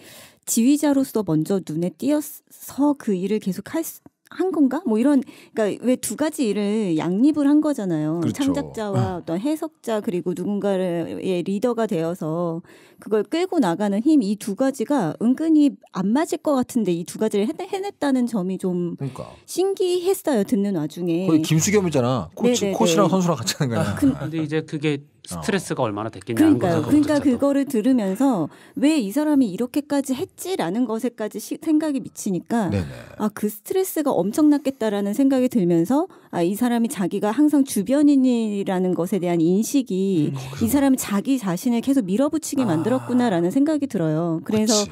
지휘자로서 먼저 눈에 띄어서 그 일을 계속 할 수, 한 건가? 뭐 이런 그러니까 왜 두 가지 일을 양립을 한 거잖아요. 그렇죠. 창작자와 아. 어떤 해석자 그리고 누군가의 리더가 되어서 그걸 끌고 나가는 힘 이 두 가지가 은근히 안 맞을 것 같은데 이 두 가지를 해냈, 다는 점이 좀 그러니까. 신기했어요. 듣는 와중에 거의 김수겸이잖아. 코치, 네, 네, 코치랑 네. 선수랑 같이 하는 거야. 아, 그 근데 이제 그게 스트레스가 어. 얼마나 됐겠냐는 거죠. 그러니까 그거를 들으면서 왜 이 사람이 이렇게까지 했지라는 것에까지 시, 생각이 미치니까 아 그 스트레스가 엄청났겠다라는 생각이 들면서 아 이 사람이 자기가 항상 주변인이라는 것에 대한 인식이 음, 이 그렇죠. 사람이 자기 자신을 계속 밀어붙이게 아. 만들었구나라는 생각이 들어요. 그래서 그치.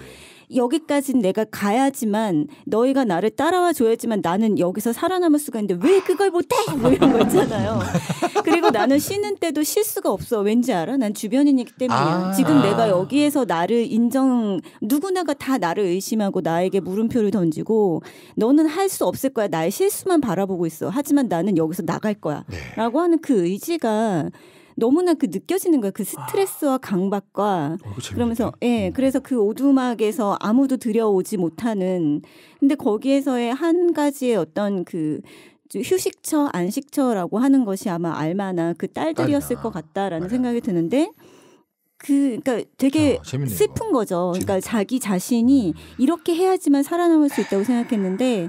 여기까진 내가 가야지만 너희가 나를 따라와 줘야지만 나는 여기서 살아남을 수가 있는데 왜 그걸 못해? 뭐 이런 거 있잖아요. 그리고 나는 쉬는 때도 쉴 수가 없어. 왠지 알아? 난 주변인이기 때문이야. 아~ 지금 내가 여기에서 나를 인정 누구나가 다 나를 의심하고 나에게 물음표를 던지고 너는 할 수 없을 거야. 나의 실수만 바라보고 있어. 하지만 나는 여기서 나갈 거야. 네. 라고 하는 그 의지가 너무나 그 느껴지는 거예요. 그 아. 스트레스와 강박과 어, 그러면서 예, 음. 그래서 그 오두막에서 아무도 들여오지 못하는 근데 거기에서의 한 가지의 어떤 그 휴식처, 안식처라고 하는 것이 아마 알마나 그 딸들이었을 딸이다. 것 같다라는 맞아. 생각이 드는데 그 그러니까 되게 어, 슬픈 거 거죠. 그러니까 재밌다. 그러니까 자기 자신이 음. 이렇게 해야지만 살아남을 수 있다고 생각했는데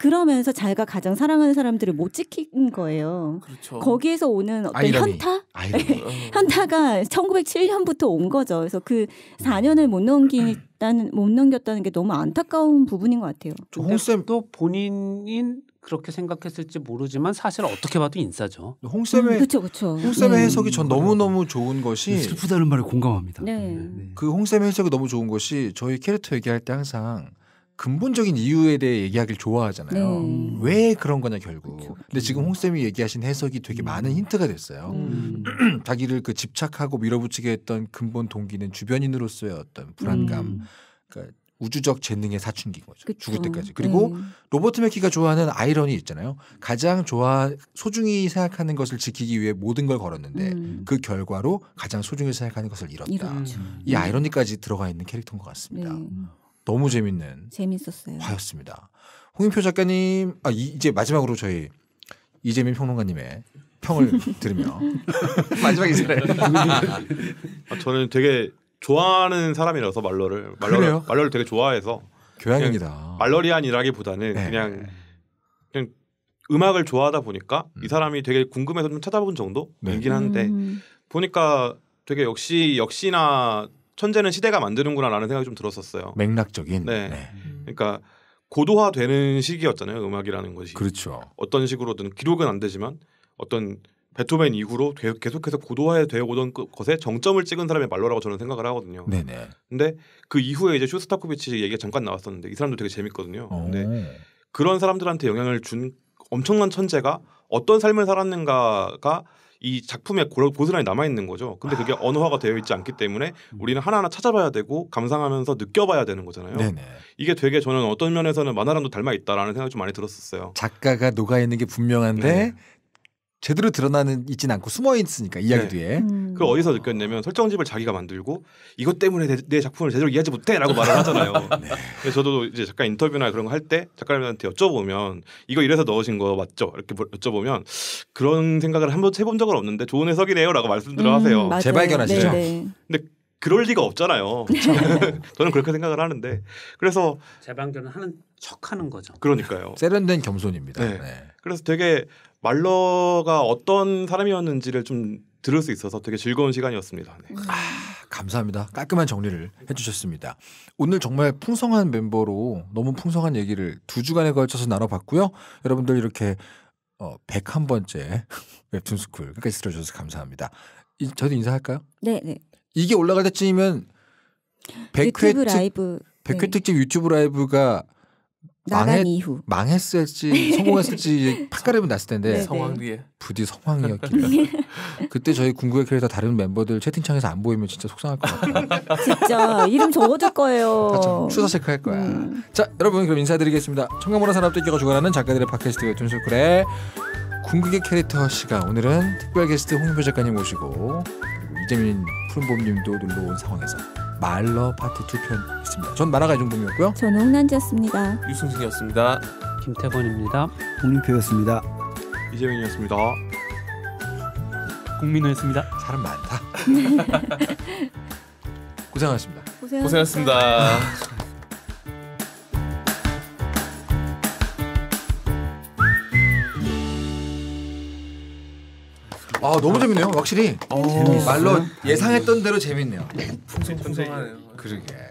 그러면서 자기가 가장 사랑하는 사람들을 못 지킨 거예요. 그렇죠. 거기에서 오는 어떤 아이러니. 현타? 아이러니. 현타가 1907년부터 온 거죠. 그래서 그 4년을 못 넘기다는 못 넘겼다는 게 너무 안타까운 부분인 것 같아요. 홍쌤 또 본인인 그렇게 생각했을지 모르지만 사실 어떻게 봐도 인싸죠. 홍쌤의 음, 그쵸, 그쵸. 홍쌤의 네. 음. 해석이 전 너무 너무 좋은 것이 슬프다는 말에 공감합니다. 네. 네. 그 홍쌤의 해석이 너무 좋은 것이 저희 캐릭터 얘기할 때 항상 근본적인 이유에 대해 얘기하길 좋아하잖아요. 네. 음. 왜 그런 거냐 결국. 그쵸. 근데 지금 홍 쌤이 얘기하신 해석이 되게 음. 많은 힌트가 됐어요. 음. 자기를 그 집착하고 밀어붙이게 했던 근본 동기는 주변인으로서의 어떤 불안감, 음. 그러니까 우주적 재능의 사춘기인 거죠. 그쵸. 죽을 때까지. 그리고 네. 로버트 맥키가 좋아하는 아이러니 있잖아요. 가장 좋아 소중히 생각하는 것을 지키기 위해 모든 걸 걸었는데 음. 그 결과로 가장 소중히 생각하는 것을 잃었다. 이렇죠. 이 아이러니까지 들어가 있는 캐릭터인 것 같습니다. 네. 너무 재밌는 재밌었어요. 화였습니다. 홍인표 작가님, 아 이, 이제 마지막으로 저희 이재민 평론가님의 평을 들으며 마지막 인사를. 아, 저는 되게 좋아하는 사람이라서 말러를 말러 를 말러를 되게 좋아해서 교양이다. 말러리안이라기보다는 네. 그냥 그냥 음악을 좋아하다 보니까 음. 이 사람이 되게 궁금해서 좀 찾아본 정도이긴 네. 한데 음. 보니까 되게 역시 역시나 천재는 시대가 만드는구나라는 생각이 좀 들었었어요. 맥락적인. 네. 네. 음. 그러니까 고도화되는 시기였잖아요. 음악이라는 것이. 그렇죠. 어떤 식으로든 기록은 안 되지만 어떤 베토벤 이후로 계속해서 고도화되어 오던 그 것에 정점을 찍은 사람의 말로라고 저는 생각을 하거든요. 네네. 근데 그 이후에 이제 쇼스타코비치 얘기가 잠깐 나왔었는데 이 사람도 되게 재밌거든요. 근데 그런 사람들한테 영향을 준 엄청난 천재가 어떤 삶을 살았는가가 이 작품에 고스란히 남아 있는 거죠. 근데 그게 아. 언어화가 되어 있지 않기 때문에 음. 우리는 하나하나 찾아봐야 되고 감상하면서 느껴봐야 되는 거잖아요. 네네. 이게 되게 저는 어떤 면에서는 만화랑도 닮아 있다라는 생각이 좀 많이 들었었어요. 작가가 녹아 있는 게 분명한데 네. 제대로 드러나는 있진 않고 숨어 있으니까 이야기 네. 뒤에. 음. 그걸 어디서 느꼈냐면 설정집을 자기가 만들고 이것 때문에 내, 내 작품을 제대로 이해하지 못해라고 말을 하잖아요. 네. 그래서 저도 이제 작가 인터뷰나 그런 거 할 때 작가님한테 여쭤보면 이거 이래서 넣으신 거 맞죠? 이렇게 여쭤보면 그런 생각을 한번 해본 적은 없는데 좋은 해석이네요라고 말씀들어 음, 하세요. 맞 재발견하시죠. 네네. 네. 근데 그럴 리가 없잖아요. 저는 그렇게 생각을 하는데 그래서 재발견을 하는 척하는 거죠. 그러니까요. 세련된 겸손입니다. 네. 네. 그래서 되게 말러가 어떤 사람이었는지를 좀 들을 수 있어서 되게 즐거운 시간이었습니다. 네. 음. 아, 감사합니다. 깔끔한 정리를 해주셨습니다. 오늘 정말 풍성한 멤버로 너무 풍성한 얘기를 두 주간에 걸쳐서 나눠봤고요. 여러분들 이렇게 어, 101번째 웹툰스쿨 끝까지 들어주셔서 감사합니다. 이, 저도 인사할까요? 네, 네. 이게 올라갈 때쯤이면 100회 라이브, 100회 네. 특집 유튜브 라이브가 망했, 이후 망했을지 성공했을지 판가름이 났을 텐데 네, 네. 성황 뒤에 부디 성황이었길 그때 저희 궁극의 캐릭터 다른 멤버들 채팅창에서 안 보이면 진짜 속상할 것 같아요 진짜 이름 적어줄 거예요 그렇죠. 추사 체크할 거야 음. 자 여러분 그럼 인사드리겠습니다 청강문화 산업대교가 주관하는 작가들의 팟캐스트 웹툰쇼의 궁극의 캐릭터 시간 오늘은 특별 게스트 홍윤표 작가님 모시고 이재민 푸른봄님도 놀러온 상황에서 말러 파트 2편 있습니다. 전 만화가 이종범이었고요. 저는 홍난지였습니다. 유승승이었습니다. 김태권입니다. 홍림표였습니다. 이재명이었습니다. 국민호였습니다. 사람 많다. 고생하셨습니다. 고생하셨습니다. 고생하셨습니다. 아 너무 재밌네요. 확실히 말로 예상했던 대로 재밌네요. 풍성풍성하네요. 그러게.